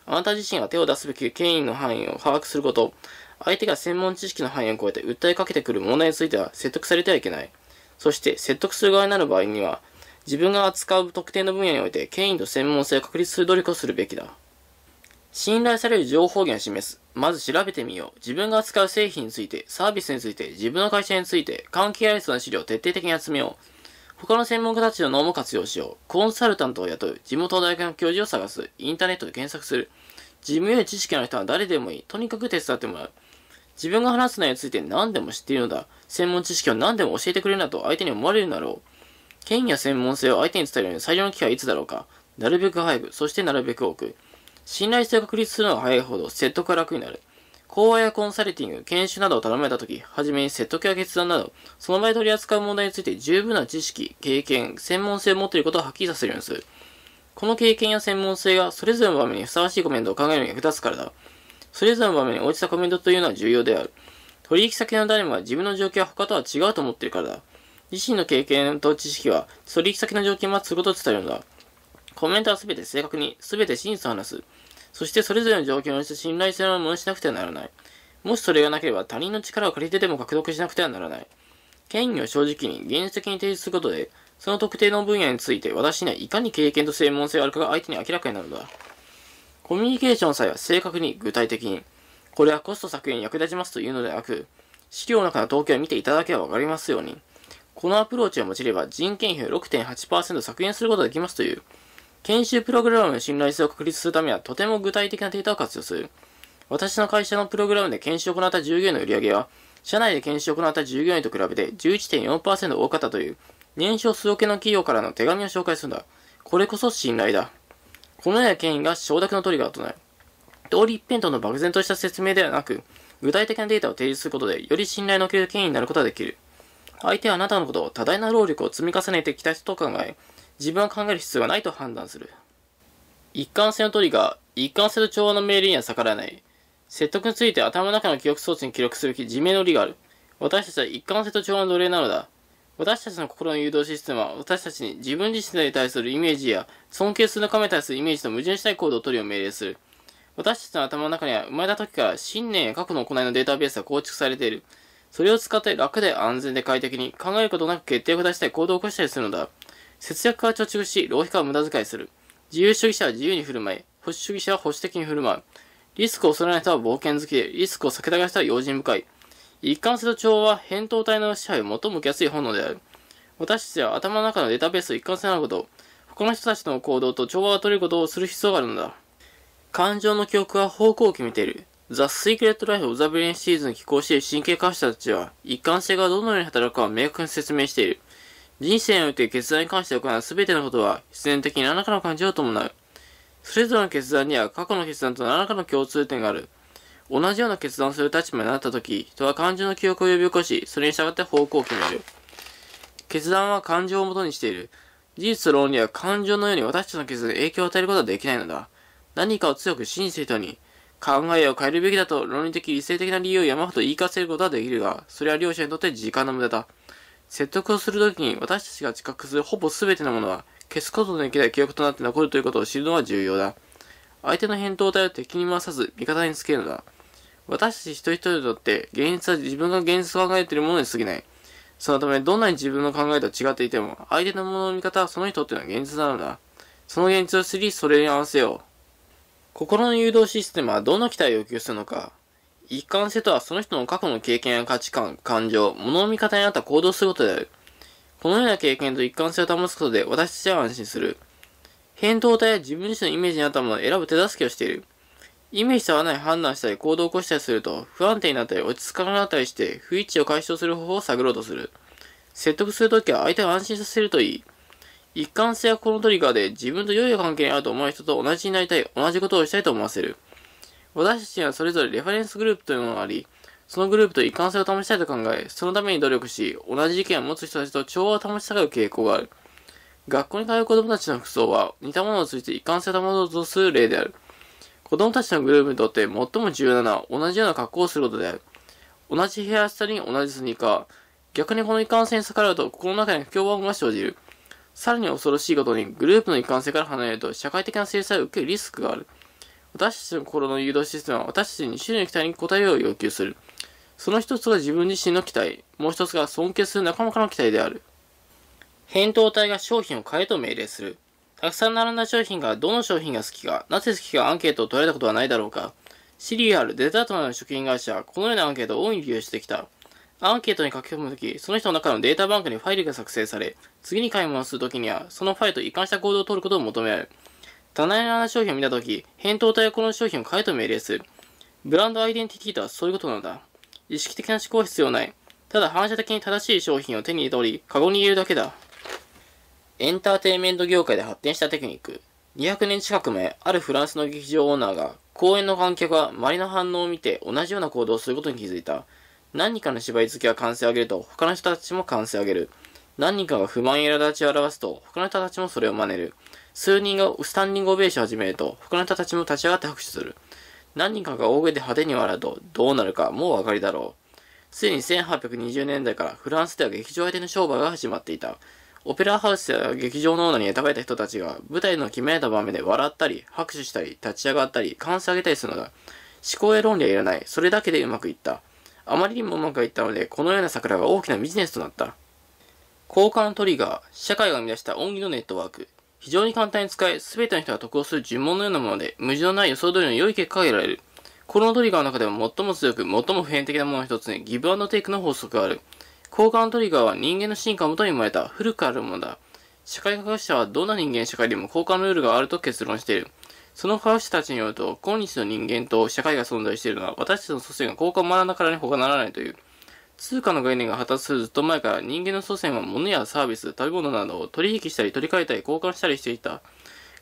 あなた自身が手を出すべき権威の範囲を把握すること、相手が専門知識の範囲を超えて訴えかけてくる問題については説得されてはいけない。そして、説得する側になる場合には、自分が扱う特定の分野において権威と専門性を確立する努力をするべきだ。信頼される情報源を示す。まず調べてみよう。自分が扱う製品について、サービスについて、自分の会社について、関係ありそうな資料を徹底的に集めよう。他の専門家たちの脳も活用しよう。コンサルタントを雇う。地元大学の教授を探す。インターネットで検索する。自分より知識の人は誰でもいい。とにかく手伝ってもらう。自分が話す内容について何でも知っているのだ。専門知識を何でも教えてくれるなと相手に思われるだろう。権威や専門性を相手に伝えるのに最良の機会はいつだろうか。なるべく早く、そしてなるべく多く。信頼性を確立するのが早いほど説得が楽になる。講話やコンサルティング、研修などを頼まれたとき、はじめに説得や決断など、その場で取り扱う問題について十分な知識、経験、専門性を持っていることをはっきりさせるようにする。この経験や専門性がそれぞれの場面にふさわしいコメントを考えるに役立つからだ。それぞれの場面に応じたコメントというのは重要である。取引先の誰もが自分の状況は他とは違うと思っているからだ。自身の経験と知識は取引先の条件は都合ことを伝えるのだ。コメントはすべて正確に、すべて真実を話す。そしてそれぞれの状況に応じた信頼性のものしなくてはならない。もしそれがなければ他人の力を借りてでも獲得しなくてはならない。権威を正直に現実的に提示することで、その特定の分野について私にはいかに経験と専門性があるかが相手に明らかになるのだ。コミュニケーションさえは正確に具体的に、これはコスト削減に役立ちますというのではなく、資料の中の統計を見ていただければわかりますように、このアプローチを用いれば人件費を6.8%削減することができますという、研修プログラムの信頼性を確立するためには、とても具体的なデータを活用する。私の会社のプログラムで研修を行った従業員の売上は、社内で研修を行った従業員と比べて11.4%多かったという、年少数億円の企業からの手紙を紹介するんだ。これこそ信頼だ。このような権威が承諾のトリガーとなる。通り一辺倒の漠然とした説明ではなく、具体的なデータを提示することで、より信頼のおける権威になることができる。相手はあなたのことを多大な労力を積み重ねてきた人と考え、自分は考える必要がないと判断する。一貫性のトリガー、一貫性と調和の命令には逆らえない。説得について頭の中の記憶装置に記録すべき自明の理がある。私たちは一貫性と調和の奴隷なのだ。私たちの心の誘導システムは、私たちに自分自身に対するイメージや、尊敬する仲間に対するイメージと矛盾したい行動を取るよう命令する。私たちの頭の中には、生まれた時から信念や過去の行いのデータベースが構築されている。それを使って楽で安全で快適に、考えることなく決定を下したい行動を起こしたりするのだ。節約は貯蓄し、浪費家は無駄遣いする。自由主義者は自由に振る舞い、保守主義者は保守的に振る舞う。リスクを恐れない人は冒険好きで、リスクを避けたがしたは用心深い。一貫性と調和は、扁桃体の支配を最も受けやすい本能である。私たちは頭の中のデータベースを一貫性のこと、他の人たちとの行動と調和を取ることをする必要があるのだ。感情の記憶は方向を決めている。ザ・スイクレット・ライフ・オブ・ザ・ブリインシーズに寄稿している神経科学者たちは、一貫性がどのように働くかを明確に説明している。人生において決断に関して行う全てのことは、必然的に何らかの感情を伴う。それぞれの決断には過去の決断と何らかの共通点がある。同じような決断をする立場になった時、人は感情の記憶を呼び起こし、それに従って方向を決める。決断は感情をもとにしている。事実と論理は感情のように私たちの決断に影響を与えることはできないのだ。何かを強く信じている人に、考えを変えるべきだと論理的理性的な理由を山ほど言い聞かせることはできるが、それは両者にとって時間の無駄だ。説得をするときに私たちが知覚するほぼ全てのものは消すことのできない記憶となって残るということを知るのは重要だ。相手の返答を頼って敵に回さず味方につけるのだ。私たち一人一人にとって現実は自分が現実を考えているものに過ぎない。そのためどんなに自分の考えとは違っていても相手のものの見方はその人っていうのは現実なのだ。その現実を知りそれに合わせよう。心の誘導システムはどんな期待を要求するのか一貫性とはその人の過去の経験や価値観、感情、物の見方にあった行動することである。このような経験と一貫性を保つことで私たちは安心する。返答体や自分自身のイメージに合ったものを選ぶ手助けをしている。イメージと合わない判断したり行動を起こしたりすると不安定になったり落ち着かなかったりして不一致を解消する方法を探ろうとする。説得するときは相手を安心させるといい。一貫性はこのトリガーで自分と良い関係にあると思う人と同じになりたい、同じことをしたいと思わせる。私たちにはそれぞれレファレンスグループというものがあり、そのグループと一貫性を保ちたいと考え、そのために努力し、同じ意見を持つ人たちと調和を保ちたがる傾向がある。学校に通う子供たちの服装は、似たものを通じて一貫性を保とうとする例である。子供たちのグループにとって最も重要なのは同じような格好をすることである。同じヘアスタに同じスニーカー。逆にこの一貫性に逆らうと心の中に不協和音が生じる。さらに恐ろしいことに、グループの一貫性から離れると社会的な制裁を受けるリスクがある。私たちの心の誘導システムは私たちに周囲の期待に応えよう要求する。その一つが自分自身の期待、もう一つが尊敬する仲間からの期待である。返答体が商品を買えと命令する。たくさん並んだ商品がどの商品が好きか、なぜ好きかアンケートを取られたことはないだろうか。シリアル、デザートなどの食品会社はこのようなアンケートを大いに利用してきた。アンケートに書き込むとき、その人の中のデータバンクにファイルが作成され、次に買い物するときには、そのファイルと移管した行動を取ることを求められる。隣の商品を見たとき、返答体はこの商品を買えと命令する。ブランドアイデンティティとはそういうことなんだ。意識的な思考は必要ない。ただ反射的に正しい商品を手に入れており、カゴに入れるだけだ。エンターテインメント業界で発展したテクニック。200年近く前、あるフランスの劇場オーナーが、公演の観客は周りの反応を見て同じような行動をすることに気づいた。何かの芝居好きが歓声を上げると、他の人たちも歓声を上げる。何人かが不満や苛立ちを表すと、他の人たちもそれを真似る。数人がスタンディングオベーションを始めると、他の人たちも立ち上がって拍手する。何人かが大声で派手に笑うと、どうなるかもうわ分かりだろう。すでに1820年代からフランスでは劇場手の商売が始まっていた。オペラハウスや劇場のオーナーに選ばれた人たちが舞台の決められた場面で笑ったり、拍手したり、立ち上がったり、関数上げたりするのだ。思考や論理はいらない。それだけでうまくいった。あまりにもうまくいったので、このような桜が大きなビジネスとなった。交換トリガー、社会が生み出した恩義のネットワーク。非常に簡単に使え、すべての人が得をする呪文のようなもので、無事のない予想通りの良い結果が得られる。このトリガーの中でも最も強く、最も普遍的なものの一つに、ギブアンドテイクの法則がある。交換トリガーは人間の進化をもとに生まれた古くあるものだ。社会科学者はどんな人間社会でも交換ルールがあると結論している。その科学者たちによると、今日の人間と社会が存在しているのは、私たちの祖先が交換を学んだからに他ならないという。通貨の概念が発達するずっと前から人間の祖先は物やサービス、食べ物などを取引したり取り替えたり交換したりしていた。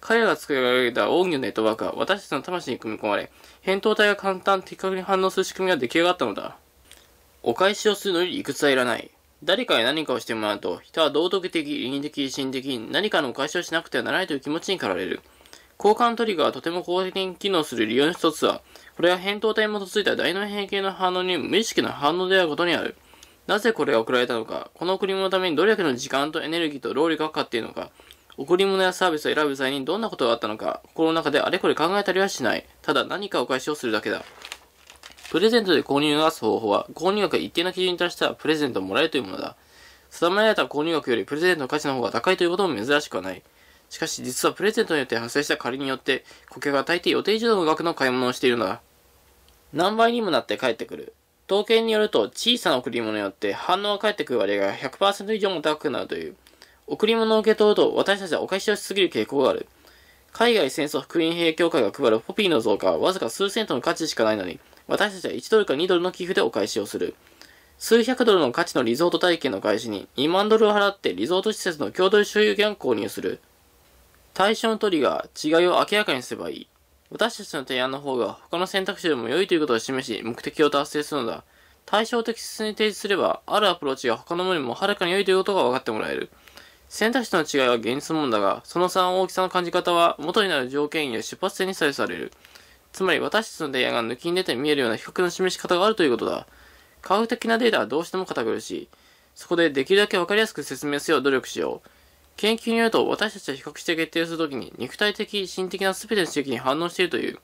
彼らが作られた奥義のネットワークは私たちの魂に組み込まれ、扁桃体が簡単的確に反応する仕組みが出来上がったのだ。お返しをするのに理屈はいらない。誰かに何かをしてもらうと、人は道徳的、倫理的、心的に何かのお返しをしなくてはならないという気持ちに駆られる。交換トリガーはとても公的に機能する理由の一つは、これは扁桃体に基づいた大脳変形の反応に無意識の反応であることにある。なぜこれが送られたのか、この贈り物のためにどれだけの時間とエネルギーと労力がかかっているのか、贈り物やサービスを選ぶ際にどんなことがあったのか、心の中であれこれ考えたりはしない。ただ何かお返しをするだけだ。プレゼントで購入を出す方法は、購入額が一定の基準に達したらプレゼントをもらえるというものだ。定められた購入額よりプレゼントの価値の方が高いということも珍しくはない。しかし実はプレゼントによって発生した借りによって、顧客が大抵予定以上の額の買い物をしているのだ。何倍にもなって返ってくる。統計によると、小さな贈り物によって反応が返ってくる割合が100%以上も高くなるという。贈り物を受け取ると、私たちはお返しをしすぎる傾向がある。海外戦争福音兵協会が配るポピーの増加はわずか数セントの価値しかないのに、私たちは1ドルか2ドルの寄付でお返しをする。数百ドルの価値のリゾート体験の開始に2万ドルを払ってリゾート施設の共同所有権を購入する。対象のトリガー、違いを明らかにすればいい。私たちの提案の方が他の選択肢でも良いということを示し、目的を達成するのだ。対照的に提示すれば、あるアプローチが他のものにもはるかに良いということが分かってもらえる。選択肢との違いは現実問だが、その差の大きさの感じ方は元になる条件や出発点に左右される。つまり私たちの提案が抜きに出て見えるような比較の示し方があるということだ。科学的なデータはどうしても堅苦しい。そこでできるだけ分かりやすく説明すよう努力しよう。研究によると、私たちは比較して決定するときに、肉体的、心的な全ての刺激に反応しているという、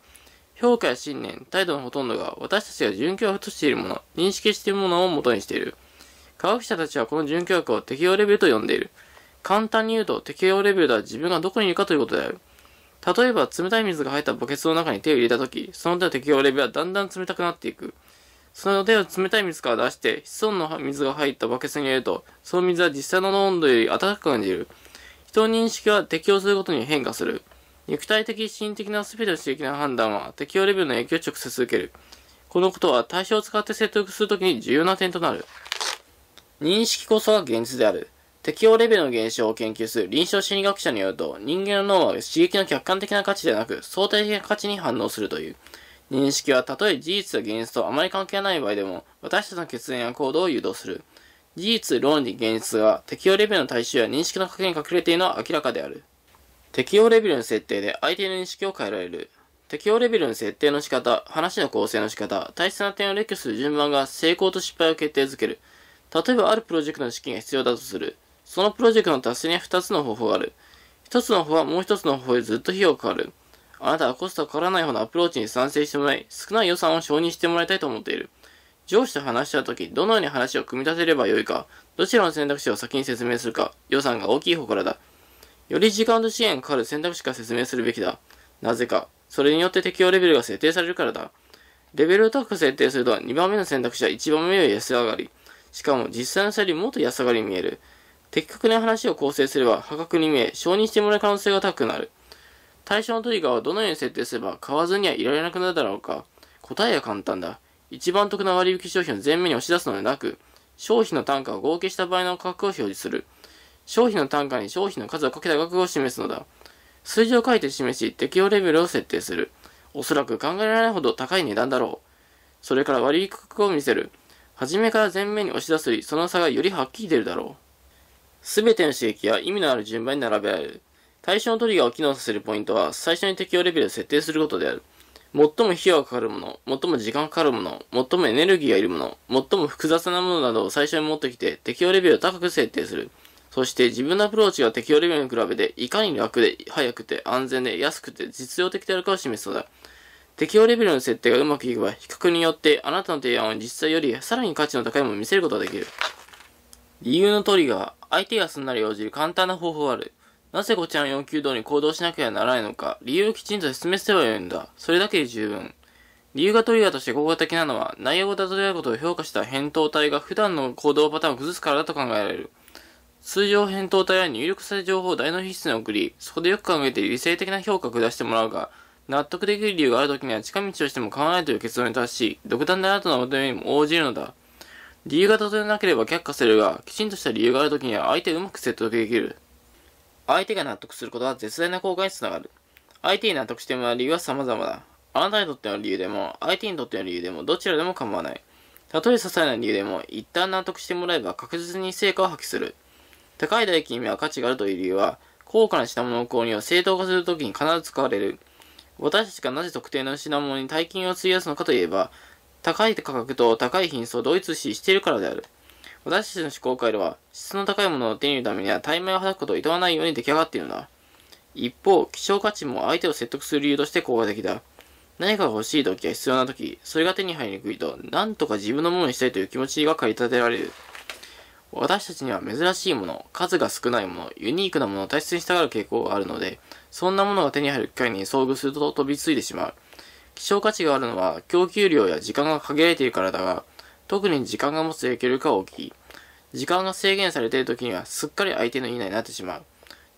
評価や信念、態度のほとんどが、私たちが準教育としているもの、認識しているものを元にしている。科学者たちはこの準教育を適用レベルと呼んでいる。簡単に言うと、適用レベルでは自分がどこにいるかということである。例えば、冷たい水が入ったバケツの中に手を入れたとき、その手の適用レベルはだんだん冷たくなっていく。その手を冷たい水から出して、室温の水が入ったバケツに入れると、その水は実際の温度より暖かく感じる。人の認識は適応することに変化する。肉体的、心的な全ての刺激の判断は適応レベルの影響を直接受ける。このことは対象を使って説得するときに重要な点となる。認識こそが現実である。適応レベルの現象を研究する臨床心理学者によると、人間の脳は刺激の客観的な価値ではなく、相対的な価値に反応するという。認識はたとえ事実や現実とあまり関係ない場合でも、私たちの決断や行動を誘導する。事実、論理、現実が適用レベルの対象や認識の過去に隠れているのは明らかである。適用レベルの設定で相手の認識を変えられる。適用レベルの設定の仕方、話の構成の仕方、大切な点を列挙する順番が成功と失敗を決定づける。例えばあるプロジェクトの資金が必要だとする。そのプロジェクトの達成には2つの方法がある。1つの方はもう1つの方法でずっと費用がかかる。あなたはコストがかからない方のアプローチに賛成してもらい、少ない予算を承認してもらいたいと思っている。上司と話したとき、どのように話を組み立てればよいか、どちらの選択肢を先に説明するか、予算が大きい方からだ。より時間と支援がかかる選択肢から説明するべきだ。なぜか、それによって適用レベルが設定されるからだ。レベルを高く設定すると、2番目の選択肢は1番目より安上がり。しかも、実際の差よりもっと安上がりに見える。的確な話を構成すれば、破格に見え、承認してもらう可能性が高くなる。対象のトリガーはどのように設定すれば、買わずにはいられなくなるだろうか。答えは簡単だ。一番得な割引商品を前面に押し出すのではなく、商品の単価を合計した場合の価格を表示する。商品の単価に商品の数をかけた額を示すのだ。数字を書いて示し、適用レベルを設定する。おそらく考えられないほど高い値段だろう。それから割引価格を見せる。初めから前面に押し出すより、その差がよりはっきり出るだろう。すべての刺激や意味のある順番に並べられる。対象のトリガーを機能させるポイントは、最初に適用レベルを設定することである。最も費用がかかるもの、最も時間がかかるもの、最もエネルギーがいるもの、最も複雑なものなどを最初に持ってきて適用レベルを高く設定する。そして自分のアプローチが適用レベルに比べていかに楽で早くて安全で安くて実用的であるかを示すのだ。適用レベルの設定がうまくいけば、比較によってあなたの提案を実際よりさらに価値の高いものを見せることができる。理由のトリガー、相手がすんなり応じる簡単な方法がある。なぜこちらの要求通りに行動しなければならないのか、理由をきちんと説明すればよいんだ。それだけで十分。理由がトリガーとして効果的なのは、内容を例えることを評価した返答体が普段の行動パターンを崩すからだと考えられる。通常返答体は入力された情報を大脳皮質に送り、そこでよく考えて理性的な評価を下してもらうが、納得できる理由がある時には近道をしても構わないという結論に達し、独断であなたの求めにも応じるのだ。理由がどえなければ却下するが、きちんとした理由がある時には相手をうまく説得できる。相手が納得することは絶大な効果につながる。相手に納得してもらう理由は様々だ。あなたにとっての理由でも、相手にとっての理由でも、どちらでも構わない。たとえ些細な理由でも、一旦納得してもらえば確実に成果を発揮する。高い代金には価値があるという理由は、高価な品物の購入を正当化するときに必ず使われる。私たちがなぜ特定の品物に大金を費やすのかといえば、高い価格と高い品質を同一視しているからである。私たちの思考回路は、質の高いものを手に入れるためには、対面をはくことを厭わないように出来上がっているのだ。一方、希少価値も相手を説得する理由として効果的だ。何かが欲しい時や必要な時、それが手に入りにくいと、なんとか自分のものにしたいという気持ちが駆り立てられる。私たちには珍しいもの、数が少ないもの、ユニークなものを大切にしたがる傾向があるので、そんなものが手に入る機会に遭遇すると飛びついてしまう。希少価値があるのは供給量や時間が限られているからだが、特に時間が持つ影響力が大きい。時間が制限されている時にはすっかり相手の言いないになってしまう。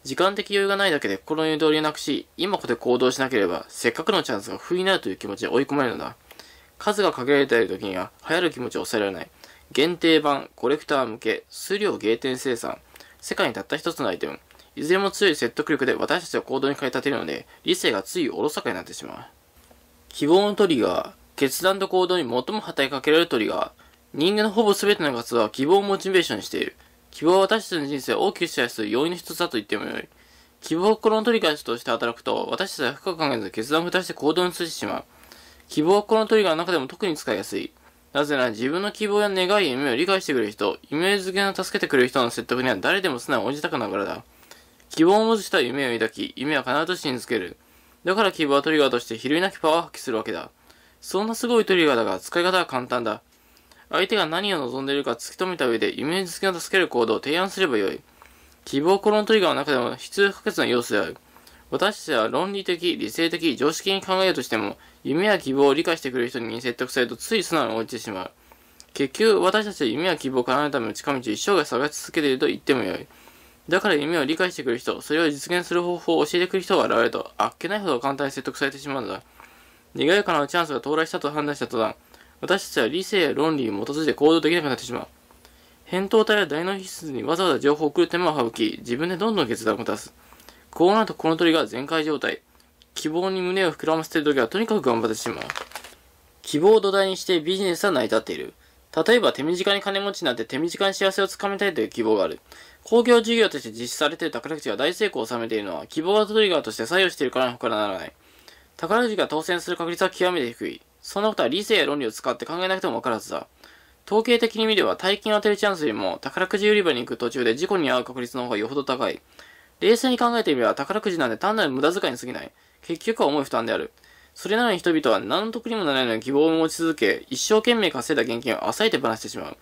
時間的余裕がないだけで心のゆとりをなくし、今ここで行動しなければ、せっかくのチャンスが不意になるという気持ちで追い込まれるのだ。数が限られている時には、流行る気持ちを抑えられない。限定版、コレクター向け、数量限定生産、世界にたった一つのアイテム。いずれも強い説得力で私たちを行動に駆り立てるので、理性がついおろそかになってしまう。希望のトリガー、決断と行動に最も働きかけられるトリガー。人間のほぼ全ての活動は希望をモチベーションにしている。希望は私たちの人生を大きく支配する要因の一つだと言ってもよい。希望を心のトリガーとして働くと、私たちは深く考えず決断を下して行動に移してしまう。希望は心のトリガーの中でも特に使いやすい。なぜなら自分の希望や願い、夢を理解してくれる人、イメージ付けの助けてくれる人の説得には誰でも素直に応じたくながからだ。希望を持つ人は夢を抱き、夢は必ず信じつける。だから希望はトリガーとして比類なきパワーを発揮するわけだ。そんなすごいトリガーだが、使い方は簡単だ。相手が何を望んでいるか突き止めた上で、イメージ付けの助ける行動を提案すればよい。希望コロントリガーの中でも必要不可欠な要素である。私たちは論理的、理性的、常識に考えようとしても、夢や希望を理解してくれる人に説得されるとつい素直に落ちてしまう。結局、私たちは夢や希望を叶えるための近道を一生涯探し続けていると言ってもよい。だから夢を理解してくる人、それを実現する方法を教えてくる人が現れると、あっけないほど簡単に説得されてしまうのだ。賑やかなチャンスが到来したと判断した途端、私たちは理性や論理に基づいて行動できなくなってしまう。扁桃体や大脳皮質にわざわざ情報を送る手間を省き、自分でどんどん決断を出す。こうなるとこの鳥が全開状態。希望に胸を膨らませている時はとにかく頑張ってしまう。希望を土台にしてビジネスは成り立っている。例えば手短に金持ちになって手短に幸せをつかみたいという希望がある。公共事業として実施されている宝くじが大成功を収めているのは希望がトリガーとして作用しているからの他ならない。宝くじが当選する確率は極めて低い。そんなことは理性や論理を使って考えなくてもわからずだ。統計的に見れば大金を当てるチャンスよりも宝くじ売り場に行く途中で事故に遭う確率の方がよほど高い。冷静に考えてみれば宝くじなんて単なる無駄遣いに過ぎない。結局は重い負担である。それなのに人々は何の得にもならないのに希望を持ち続け、一生懸命稼いだ現金を浅いて話してしまう。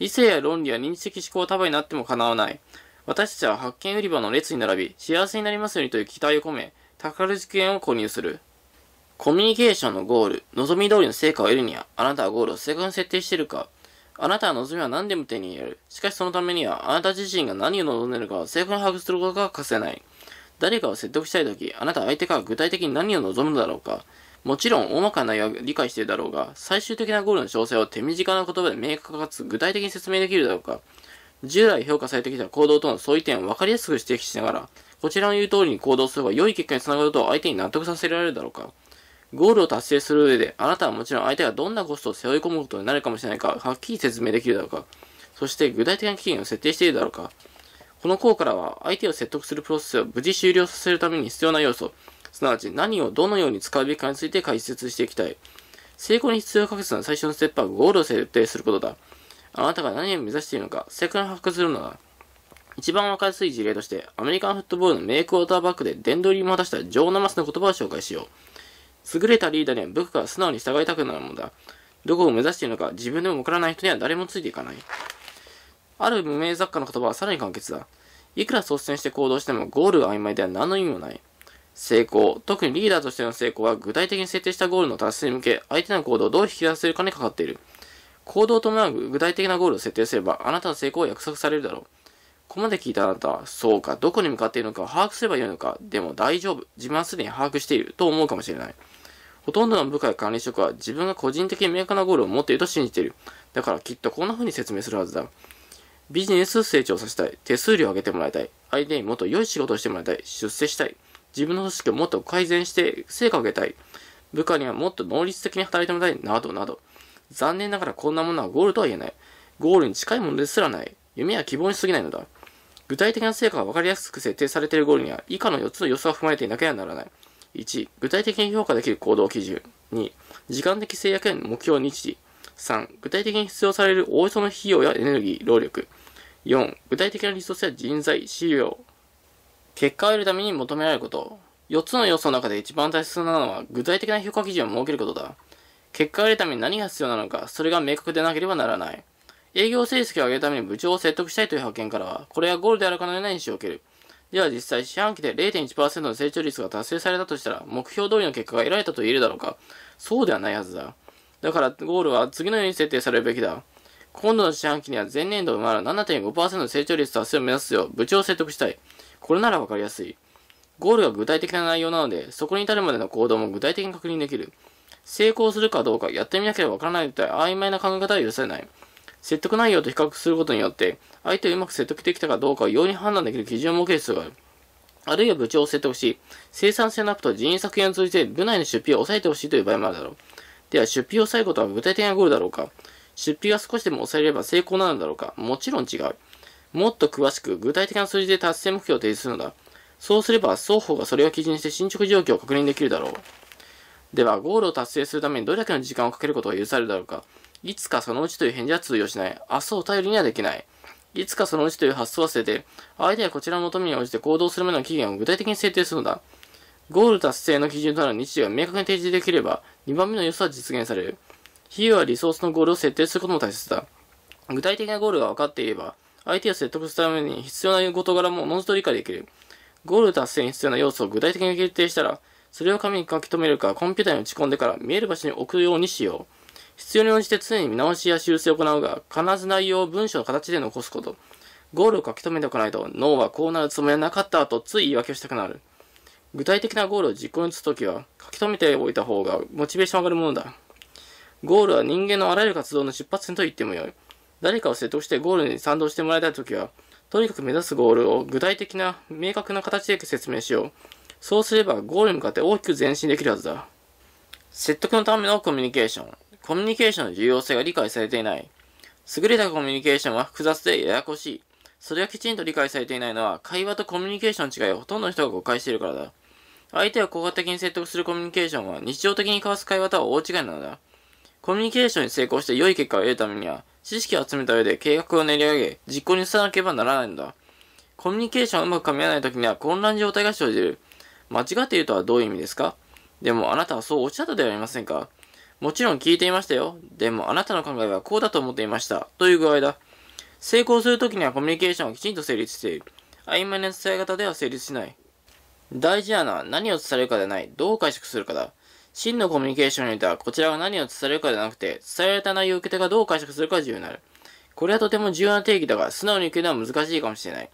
理性や論理や認知的思考を束になっても叶わない。私たちは発見売り場の列に並び、幸せになりますようにという期待を込め、宝くじ券を購入する。コミュニケーションのゴール、望み通りの成果を得るには、あなたはゴールを正確に設定しているか、あなたは望みは何でも手に入れる。しかしそのためには、あなた自身が何を望んでいるかを正確に把握することが欠かせない。誰かを説得したいとき、あなたは相手から具体的に何を望むのだろうか。もちろん、大まかな内容は理解しているだろうが、最終的なゴールの詳細を手短な言葉で明確かつ具体的に説明できるだろうか。従来評価されてきた行動との相違点を分かりやすく指摘しながら、こちらの言う通りに行動すれば良い結果につながると相手に納得させられるだろうか。ゴールを達成する上で、あなたはもちろん相手がどんなコストを背負い込むことになるかもしれないか、はっきり説明できるだろうか、そして具体的な期限を設定しているだろうか、この項からは、相手を説得するプロセスを無事終了させるために必要な要素、すなわち何をどのように使うべきかについて解説していきたい。成功に必要不可欠な最初のステップはゴールを設定することだ。あなたが何を目指しているのか、正確に把握するのだ。一番わかりやすい事例として、アメリカンフットボールのメイクウォーターバックで殿堂入りも果たしたジョー・ナマスの言葉を紹介しよう。優れたリーダーには部下が素直に従いたくなるものだ。どこを目指しているのか自分でも送からない人には誰もついていかない。ある無名雑貨の言葉はさらに簡潔だ。いくら率先して行動してもゴールが曖昧では何の意味もない。成功、特にリーダーとしての成功は具体的に設定したゴールの達成に向け、相手の行動をどう引き出せるかにかかっている。行動を伴う具体的なゴールを設定すれば、あなたの成功は約束されるだろう。ここまで聞いたあなたは、そうか、どこに向かっているのかを把握すればよいのか、でも大丈夫、自分はすでに把握していると思うかもしれない。ほとんどの部下や管理職は自分が個人的に明確なゴールを持っていると信じている。だからきっとこんな風に説明するはずだ。ビジネス成長させたい。手数料を上げてもらいたい。相手にもっと良い仕事をしてもらいたい。出世したい。自分の組織をもっと改善して成果を上げたい。部下にはもっと能率的に働いてもらいたい。などなど。残念ながらこんなものはゴールとは言えない。ゴールに近いものですらない。夢や希望に過ぎないのだ。具体的な成果が分かりやすく設定されているゴールには以下の4つの要素が踏まえていなければならない。1、具体的に評価できる行動基準。2、時間的制約や目標日時。3、具体的に必要されるおおよその費用やエネルギー、労力。4、具体的なリソースや人材、資料。結果を得るために求められること。4つの要素の中で一番大切なのは、具体的な評価基準を設けることだ。結果を得るために何が必要なのか、それが明確でなければならない。営業成績を上げるために部長を説得したいという派遣からは、これがゴールであるかのような印象を受ける。では実際、四半期で0.1%の成長率が達成されたとしたら、目標通りの結果が得られたと言えるだろうかそうではないはずだ。だから、ゴールは次のように設定されるべきだ。今度の四半期には前年度まだ7.5%の成長率達成を目指すよう部長を説得したい。これならわかりやすい。ゴールが具体的な内容なので、そこに至るまでの行動も具体的に確認できる。成功するかどうかやってみなければわからないとい曖昧な考え方は許されない。説得内容と比較することによって、相手をうまく説得できたかどうかを容易に判断できる基準を設ける必要がある。あるいは部長を説得し、生産性のアップと人員削減を通じて部内の出費を抑えてほしいという場合もあるだろう。では、出費を抑えることは具体的なゴールだろうか出費が少しでも抑えれば成功なのだろうかもちろん違う。もっと詳しく具体的な数字で達成目標を提示するのだ。そうすれば双方がそれを基準して進捗状況を確認できるだろう。では、ゴールを達成するためにどれだけの時間をかけることが許されるだろうかいつかそのうちという返事は通用しない。明日を頼りにはできない。いつかそのうちという発想は捨てて、相手はこちらの求めに応じて行動するまでの期限を具体的に制定するのだ。ゴール達成の基準となる日時が明確に提示できれば、2番目の良さは実現される。費用はリソースのゴールを設定することも大切だ。具体的なゴールが分かっていれば、相手を説得するために必要な事柄もものと理解できる。ゴール達成に必要な要素を具体的に決定したら、それを紙に書き留めるか、コンピューターに打ち込んでから見える場所に置くようにしよう。必要に応じて常に見直しや修正を行うが、必ず内容を文章の形で残すこと。ゴールを書き留めておかないと、脳はこうなるつもりはなかったとつい言い訳をしたくなる。具体的なゴールを実行に移すときは、書き留めておいた方がモチベーション上がるものだ。ゴールは人間のあらゆる活動の出発点と言ってもよい。誰かを説得してゴールに賛同してもらいたいときは、とにかく目指すゴールを具体的な、明確な形で説明しよう。そうすればゴールに向かって大きく前進できるはずだ。説得のためのコミュニケーション。コミュニケーションの重要性が理解されていない。優れたコミュニケーションは複雑でややこしい。それがきちんと理解されていないのは、会話とコミュニケーションの違いをほとんどの人が誤解しているからだ。相手を効果的に説得するコミュニケーションは、日常的に交わす会話とは大違いなのだ。コミュニケーションに成功して良い結果を得るためには、知識を集めた上で計画を練り上げ、実行に移さなければならないんだ。コミュニケーションをうまく噛み合わない時には混乱状態が生じる。間違っているとはどういう意味ですかでもあなたはそうおっしゃったではありませんかもちろん聞いていましたよ。でもあなたの考えはこうだと思っていました。という具合だ。成功するときにはコミュニケーションをきちんと成立している。曖昧な伝え方では成立しない。大事なのは何を伝えるかでない。どう解釈するかだ。真のコミュニケーションにおいては、こちらが何を伝えるかでなくて、伝えられた内容を受け手がどう解釈するかが重要になる。これはとても重要な定義だが、素直に受けるのは難しいかもしれない。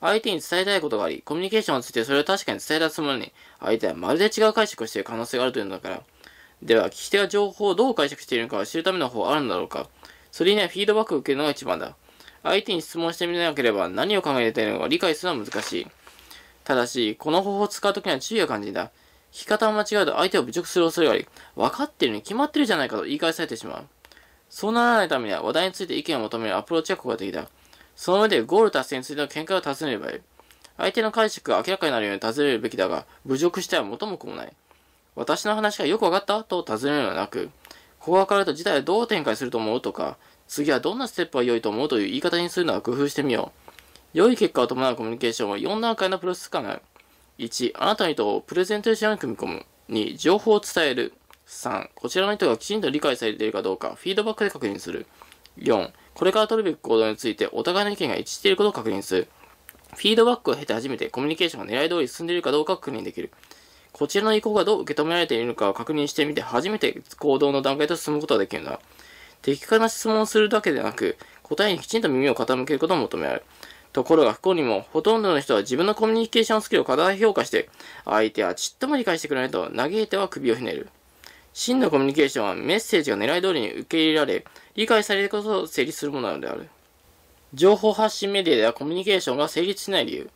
相手に伝えたいことがあり、コミュニケーションについてそれを確かに伝えたつもりに、相手はまるで違う解釈をしている可能性があるというのだから、では、聞き手は情報をどう解釈しているのかを知るための方法あるんだろうかそれにはフィードバックを受けるのが一番だ。相手に質問してみなければ何を考えているのか理解するのは難しい。ただし、この方法を使うときには注意が肝心だ。聞き方を間違うと相手を侮辱する恐れがあり、分かってるに決まってるじゃないかと言い返されてしまう。そうならないためには話題について意見を求めるアプローチが効果的だ。その上でゴール達成についての見解を尋ねればいい。相手の解釈が明らかになるように尋ねるべきだが、侮辱しては元も子もない。私の話がよくわかったと尋ねるのではなく、ここが変ると事態はどう展開すると思うとか、次はどんなステップが良いと思うという言い方にするのは工夫してみよう。良い結果を伴うコミュニケーションは4段階のプロセスかな。1、あなたの意図をプレゼンテーションに組み込む。2、情報を伝える。3、こちらの意図がきちんと理解されているかどうか、フィードバックで確認する。4、これから取るべき行動についてお互いの意見が一致していることを確認する。フィードバックを経て初めてコミュニケーションが狙い通り進んでいるかどうか確認できる。こちらの意向がどう受け止められているのかを確認してみて初めて行動の段階と進むことができるんだ。的確な質問をするだけでなく、答えにきちんと耳を傾けることも求められる。ところが不幸にも、ほとんどの人は自分のコミュニケーションスキルを過大評価して、相手はちっとも理解してくれないと嘆いては首をひねる。真のコミュニケーションはメッセージが狙い通りに受け入れられ、理解されることを成立するものなのである。情報発信メディアではコミュニケーションが成立しない理由。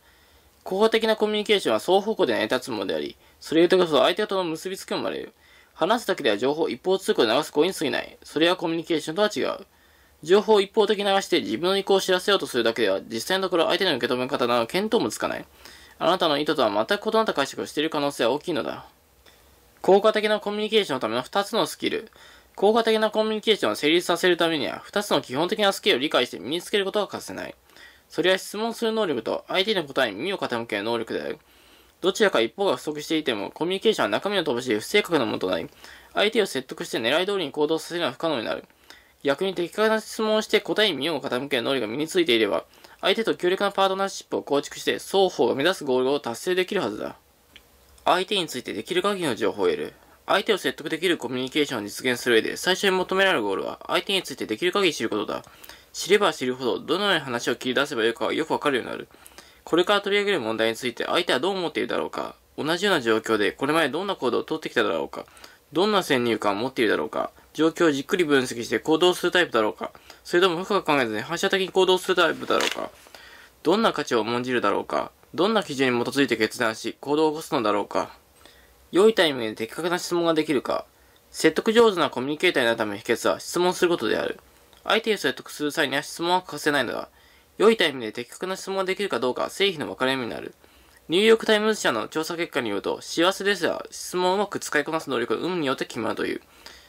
効果的なコミュニケーションは双方向で成り立つものであり、それ言うとこそ相手との結びつくもまれる。話すだけでは情報一方通行で流す行為に過ぎない。それはコミュニケーションとは違う。情報を一方的に流して自分の意向を知らせようとするだけでは、実際のところ相手の受け止め方など見当もつかない。あなたの意図とは全く異なった解釈をしている可能性は大きいのだ。効果的なコミュニケーションのための2つのスキル。効果的なコミュニケーションを成立させるためには、2つの基本的なスキルを理解して身につけることが欠かせない。それは質問する能力と相手の答えに耳を傾ける能力である。どちらか一方が不足していても、コミュニケーションは中身を乏しい不正確なものとなり、相手を説得して狙い通りに行動させるのは不可能になる。逆に的確な質問をして答えに身を傾ける能力が身についていれば、相手と強力なパートナーシップを構築して、双方が目指すゴールを達成できるはずだ。相手についてできる限りの情報を得る。相手を説得できるコミュニケーションを実現する上で、最初に求められるゴールは、相手についてできる限り知ることだ。知れば知るほど、どのように話を切り出せばよいかはよくわかるようになる。これから取り上げる問題について相手はどう思っているだろうか同じような状況でこれまでどんな行動を取ってきただろうかどんな先入観を持っているだろうか状況をじっくり分析して行動するタイプだろうかそれとも深く考えずに反射的に行動するタイプだろうかどんな価値を重んじるだろうかどんな基準に基づいて決断し行動を起こすのだろうか良いタイミングで的確な質問ができるか説得上手なコミュニケーターになるための秘訣は質問することである。相手を説得する際には質問は欠かせないのだ。良いタイムで的確な質問ができるかどうか製否の分かれ目になる。ニューヨークタイムズ社の調査結果によると、幸せですが、質問をうまく使いこなす能力の有無によって決まるという。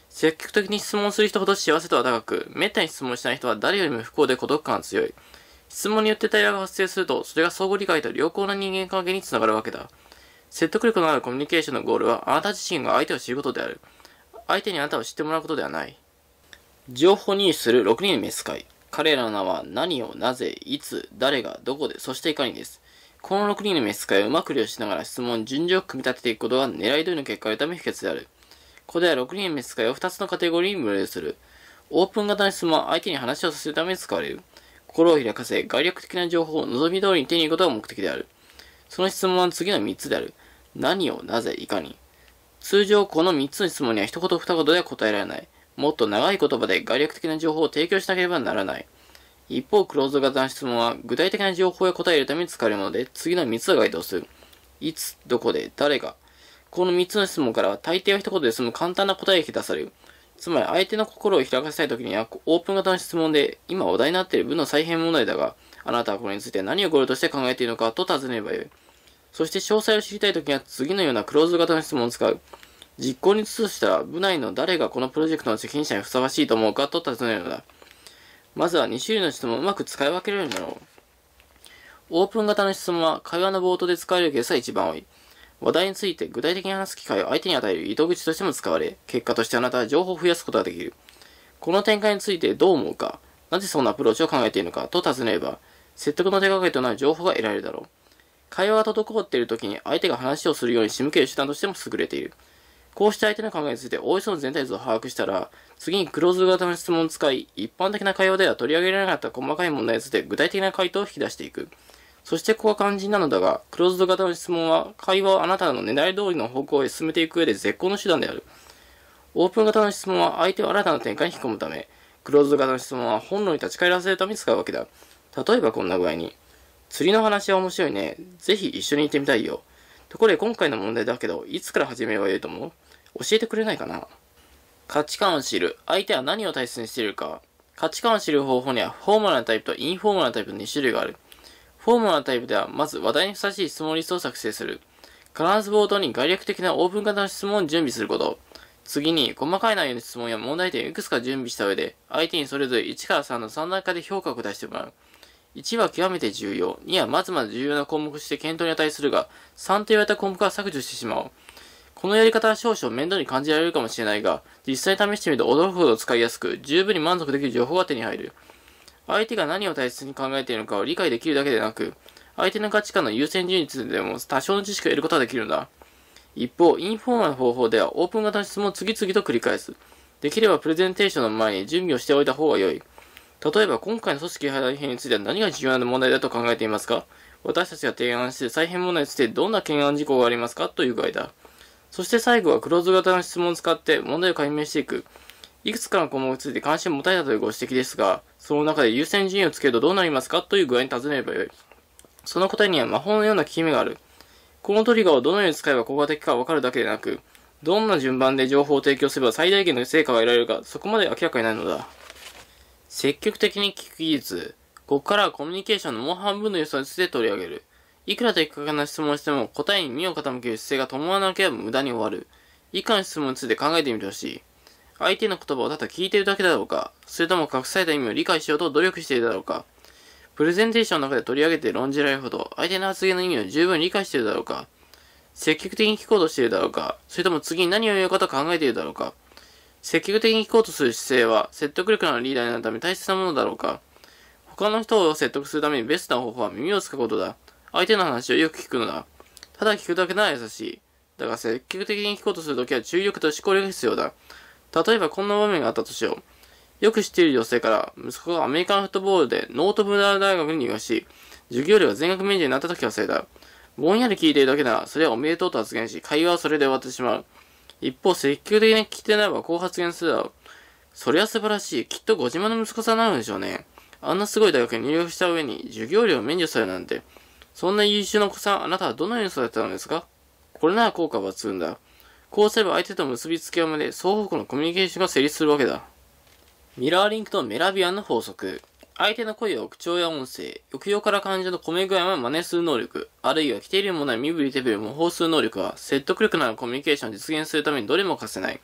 積極的に質問する人ほど幸せ度は高く、滅多に質問しない人は誰よりも不幸で孤独感が強い。質問によって対話が発生すると、それが相互理解と良好な人間関係につながるわけだ。説得力のあるコミュニケーションのゴールは、あなた自身が相手を知ることである。相手にあなたを知ってもらうことではない。情報入手する6人の召使い。彼らの名は何を、なぜ、いつ、誰が、どこで、そしていかにです。この6人の召使いをうまく利用しながら質問を順序よく組み立てていくことが狙い通りの結果を得るため不秘訣である。ここでは6人の召使いを2つのカテゴリーに分類する。オープン型の質問は相手に話をさせるために使われる。心を開かせ、概略的な情報を望み通りに手に入れることが目的である。その質問は次の3つである。何を、なぜ、いかに。通常この3つの質問には一言二言では答えられない。もっと長い言葉で概略的な情報を提供しなければならない。一方、クローズ型の質問は、具体的な情報や答えを得るために使われるもので、次の3つが該当する。いつ、どこで、誰が。この3つの質問からは、大抵は一言で済む簡単な答えが引き出される。つまり、相手の心を開かせたい時には、オープン型の質問で、今話題になっている部の再編問題だが、あなたはこれについて何をゴールとして考えているのかと尋ねればよい。そして詳細を知りたいときは次のようなクローズ型の質問を使う。実行に移すとしたら、部内の誰がこのプロジェクトの責任者にふさわしいと思うかと尋ねるのだ。まずは2種類の質問をうまく使い分けられるだろう。オープン型の質問は会話の冒頭で使われるケースが一番多い。話題について具体的に話す機会を相手に与える糸口としても使われ、結果としてあなたは情報を増やすことができる。この展開についてどう思うか、なぜそんなアプローチを考えているのかと尋ねれば、説得の手掛けとなる情報が得られるだろう。会話が滞っている時に相手が話をするように仕向ける手段としても優れている。こうして相手の考えについておおよその全体像を把握したら、次にクローズ型の質問を使い、一般的な会話では取り上げられなかった細かい問題について具体的な回答を引き出していく。そしてここが肝心なのだが、クローズド型の質問は、会話をあなたの狙い通りの方向へ進めていく上で絶好の手段である。オープン型の質問は相手を新たな展開に引き込むため、クローズド型の質問は本論に立ち返らせるために使うわけだ。例えばこんな具合に、釣りの話は面白いね。ぜひ一緒に行ってみたいよ。ところで今回の問題だけど、いつから始めばよいと思う教えてくれないかな価値観を知る。相手は何を大切にしているか。価値観を知る方法には、フォーマルなタイプとインフォーマルなタイプの2種類がある。フォーマルなタイプでは、まず話題にふさわしい質問リストを作成する。必ず冒頭に概略的なオープン型の質問を準備すること。次に、細かい内容の質問や問題点をいくつか準備した上で、相手にそれぞれ1から3の3段階で評価を下してもらう。1は極めて重要。2はまずまず重要な項目として検討に値するが、3と言われた項目は削除してしまう。このやり方は少々面倒に感じられるかもしれないが、実際試してみると驚くほど使いやすく、十分に満足できる情報が手に入る。相手が何を大切に考えているのかを理解できるだけでなく、相手の価値観の優先順位についてでも多少の知識を得ることができるのだ。一方、インフォーマルの方法ではオープン型の質問を次々と繰り返す。できればプレゼンテーションの前に準備をしておいた方が良い。例えば今回の組織壊編については何が重要な問題だと考えていますか私たちが提案して再編問題についてどんな懸案事項がありますかという具合だ。そして最後はクローズ型の質問を使って問題を解明していく。いくつかの項目について関心を持たれたというご指摘ですが、その中で優先順位をつけるとどうなりますかという具合に尋ねればよい。その答えには魔法のような効き目がある。このトリガーをどのように使えば効果的かわかるだけでなく、どんな順番で情報を提供すれば最大限の成果が得られるか、そこまで明らかになるのだ。積極的に聞く技術。ここからはコミュニケーションのもう半分の予想について取り上げる。いくら的確な質問をしても答えに身を傾ける姿勢が伴わなければ無駄に終わる。以下の質問について考えてみてほしい。相手の言葉をただ聞いているだけだろうか、それとも隠された意味を理解しようと努力しているだろうか、プレゼンテーションの中で取り上げて論じられるほど、相手の発言の意味を十分理解しているだろうか、積極的に聞こうとしているだろうか、それとも次に何を言うかと考えているだろうか、積極的に聞こうとする姿勢は説得力のあるリーダーになるため大切なものだろうか他の人を説得するためにベストな方法は耳をつくことだ。相手の話をよく聞くのだ。ただ聞くだけなら優しい。だが積極的に聞こうとするときは注意力と思考力が必要だ。例えばこんな場面があったとしよう。よく知っている女性から息子がアメリカンフットボールでノートブラ大学に入学し、授業料が全額免除になったときはせいだ。ぼんやり聞いているだけなら、それはおめでとうと発言し、会話はそれで終わってしまう。一方、積極的に聞いてないわ、こう発言するだろう。そりゃ素晴らしい。きっとご自慢の息子さんなのでしょうね。あんなすごい大学に入学した上に、授業料を免除されなんて。そんな優秀なお子さん、あなたはどのように育てたのですかこれなら効果抜群だ。こうすれば相手と結びつきを生まれ、双方向のコミュニケーションが成立するわけだ。ミラーリンクとメラビアンの法則。相手の声を口調や音声、抑揚から感情の込め具合は真似する能力、あるいは着ているものや身振り手振りを模倣する能力は、説得力のあるコミュニケーションを実現するためにどれも欠せない。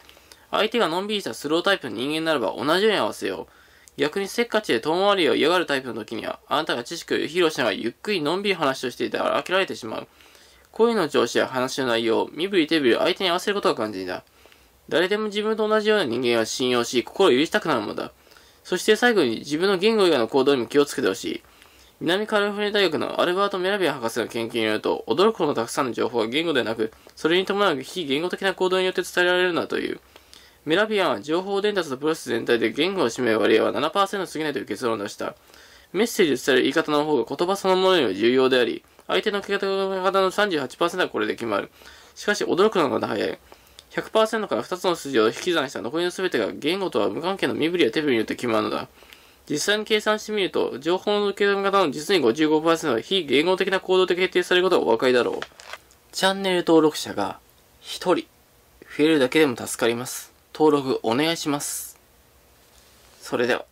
相手がのんびりしたスロータイプの人間ならば同じように合わせよう。逆にせっかちで遠回りを嫌がるタイプの時には、あなたが知識を披露しながらゆっくりのんびり話をしていたら飽きられてしまう。声の調子や話の内容、身振り手振りを相手に合わせることが肝心だ。誰でも自分と同じような人間は信用し、心を許したくなるものだ。そして最後に自分の言語以外の行動にも気をつけてほしい。南カリフォルニア大学のアルバート・メラビア博士の研究によると、驚くほどたくさんの情報は言語ではなく、それに伴う非言語的な行動によって伝えられるなという。メラビアンは情報伝達のプロセス全体で言語を占める割合は7%過ぎないという結論を出した。メッセージを伝える言い方の方が言葉そのものより重要であり、相手の受け方の38%はこれで決まる。しかし驚くのが早い。100%から2つの筋を引き算した残りの全てが言語とは無関係の身振りや手振りによって決まるのだ。実際に計算してみると、情報の受け止め方の実に55%は非言語的な行動で決定されることがお分かりだろう。チャンネル登録者が1人増えるだけでも助かります。登録お願いします。それでは。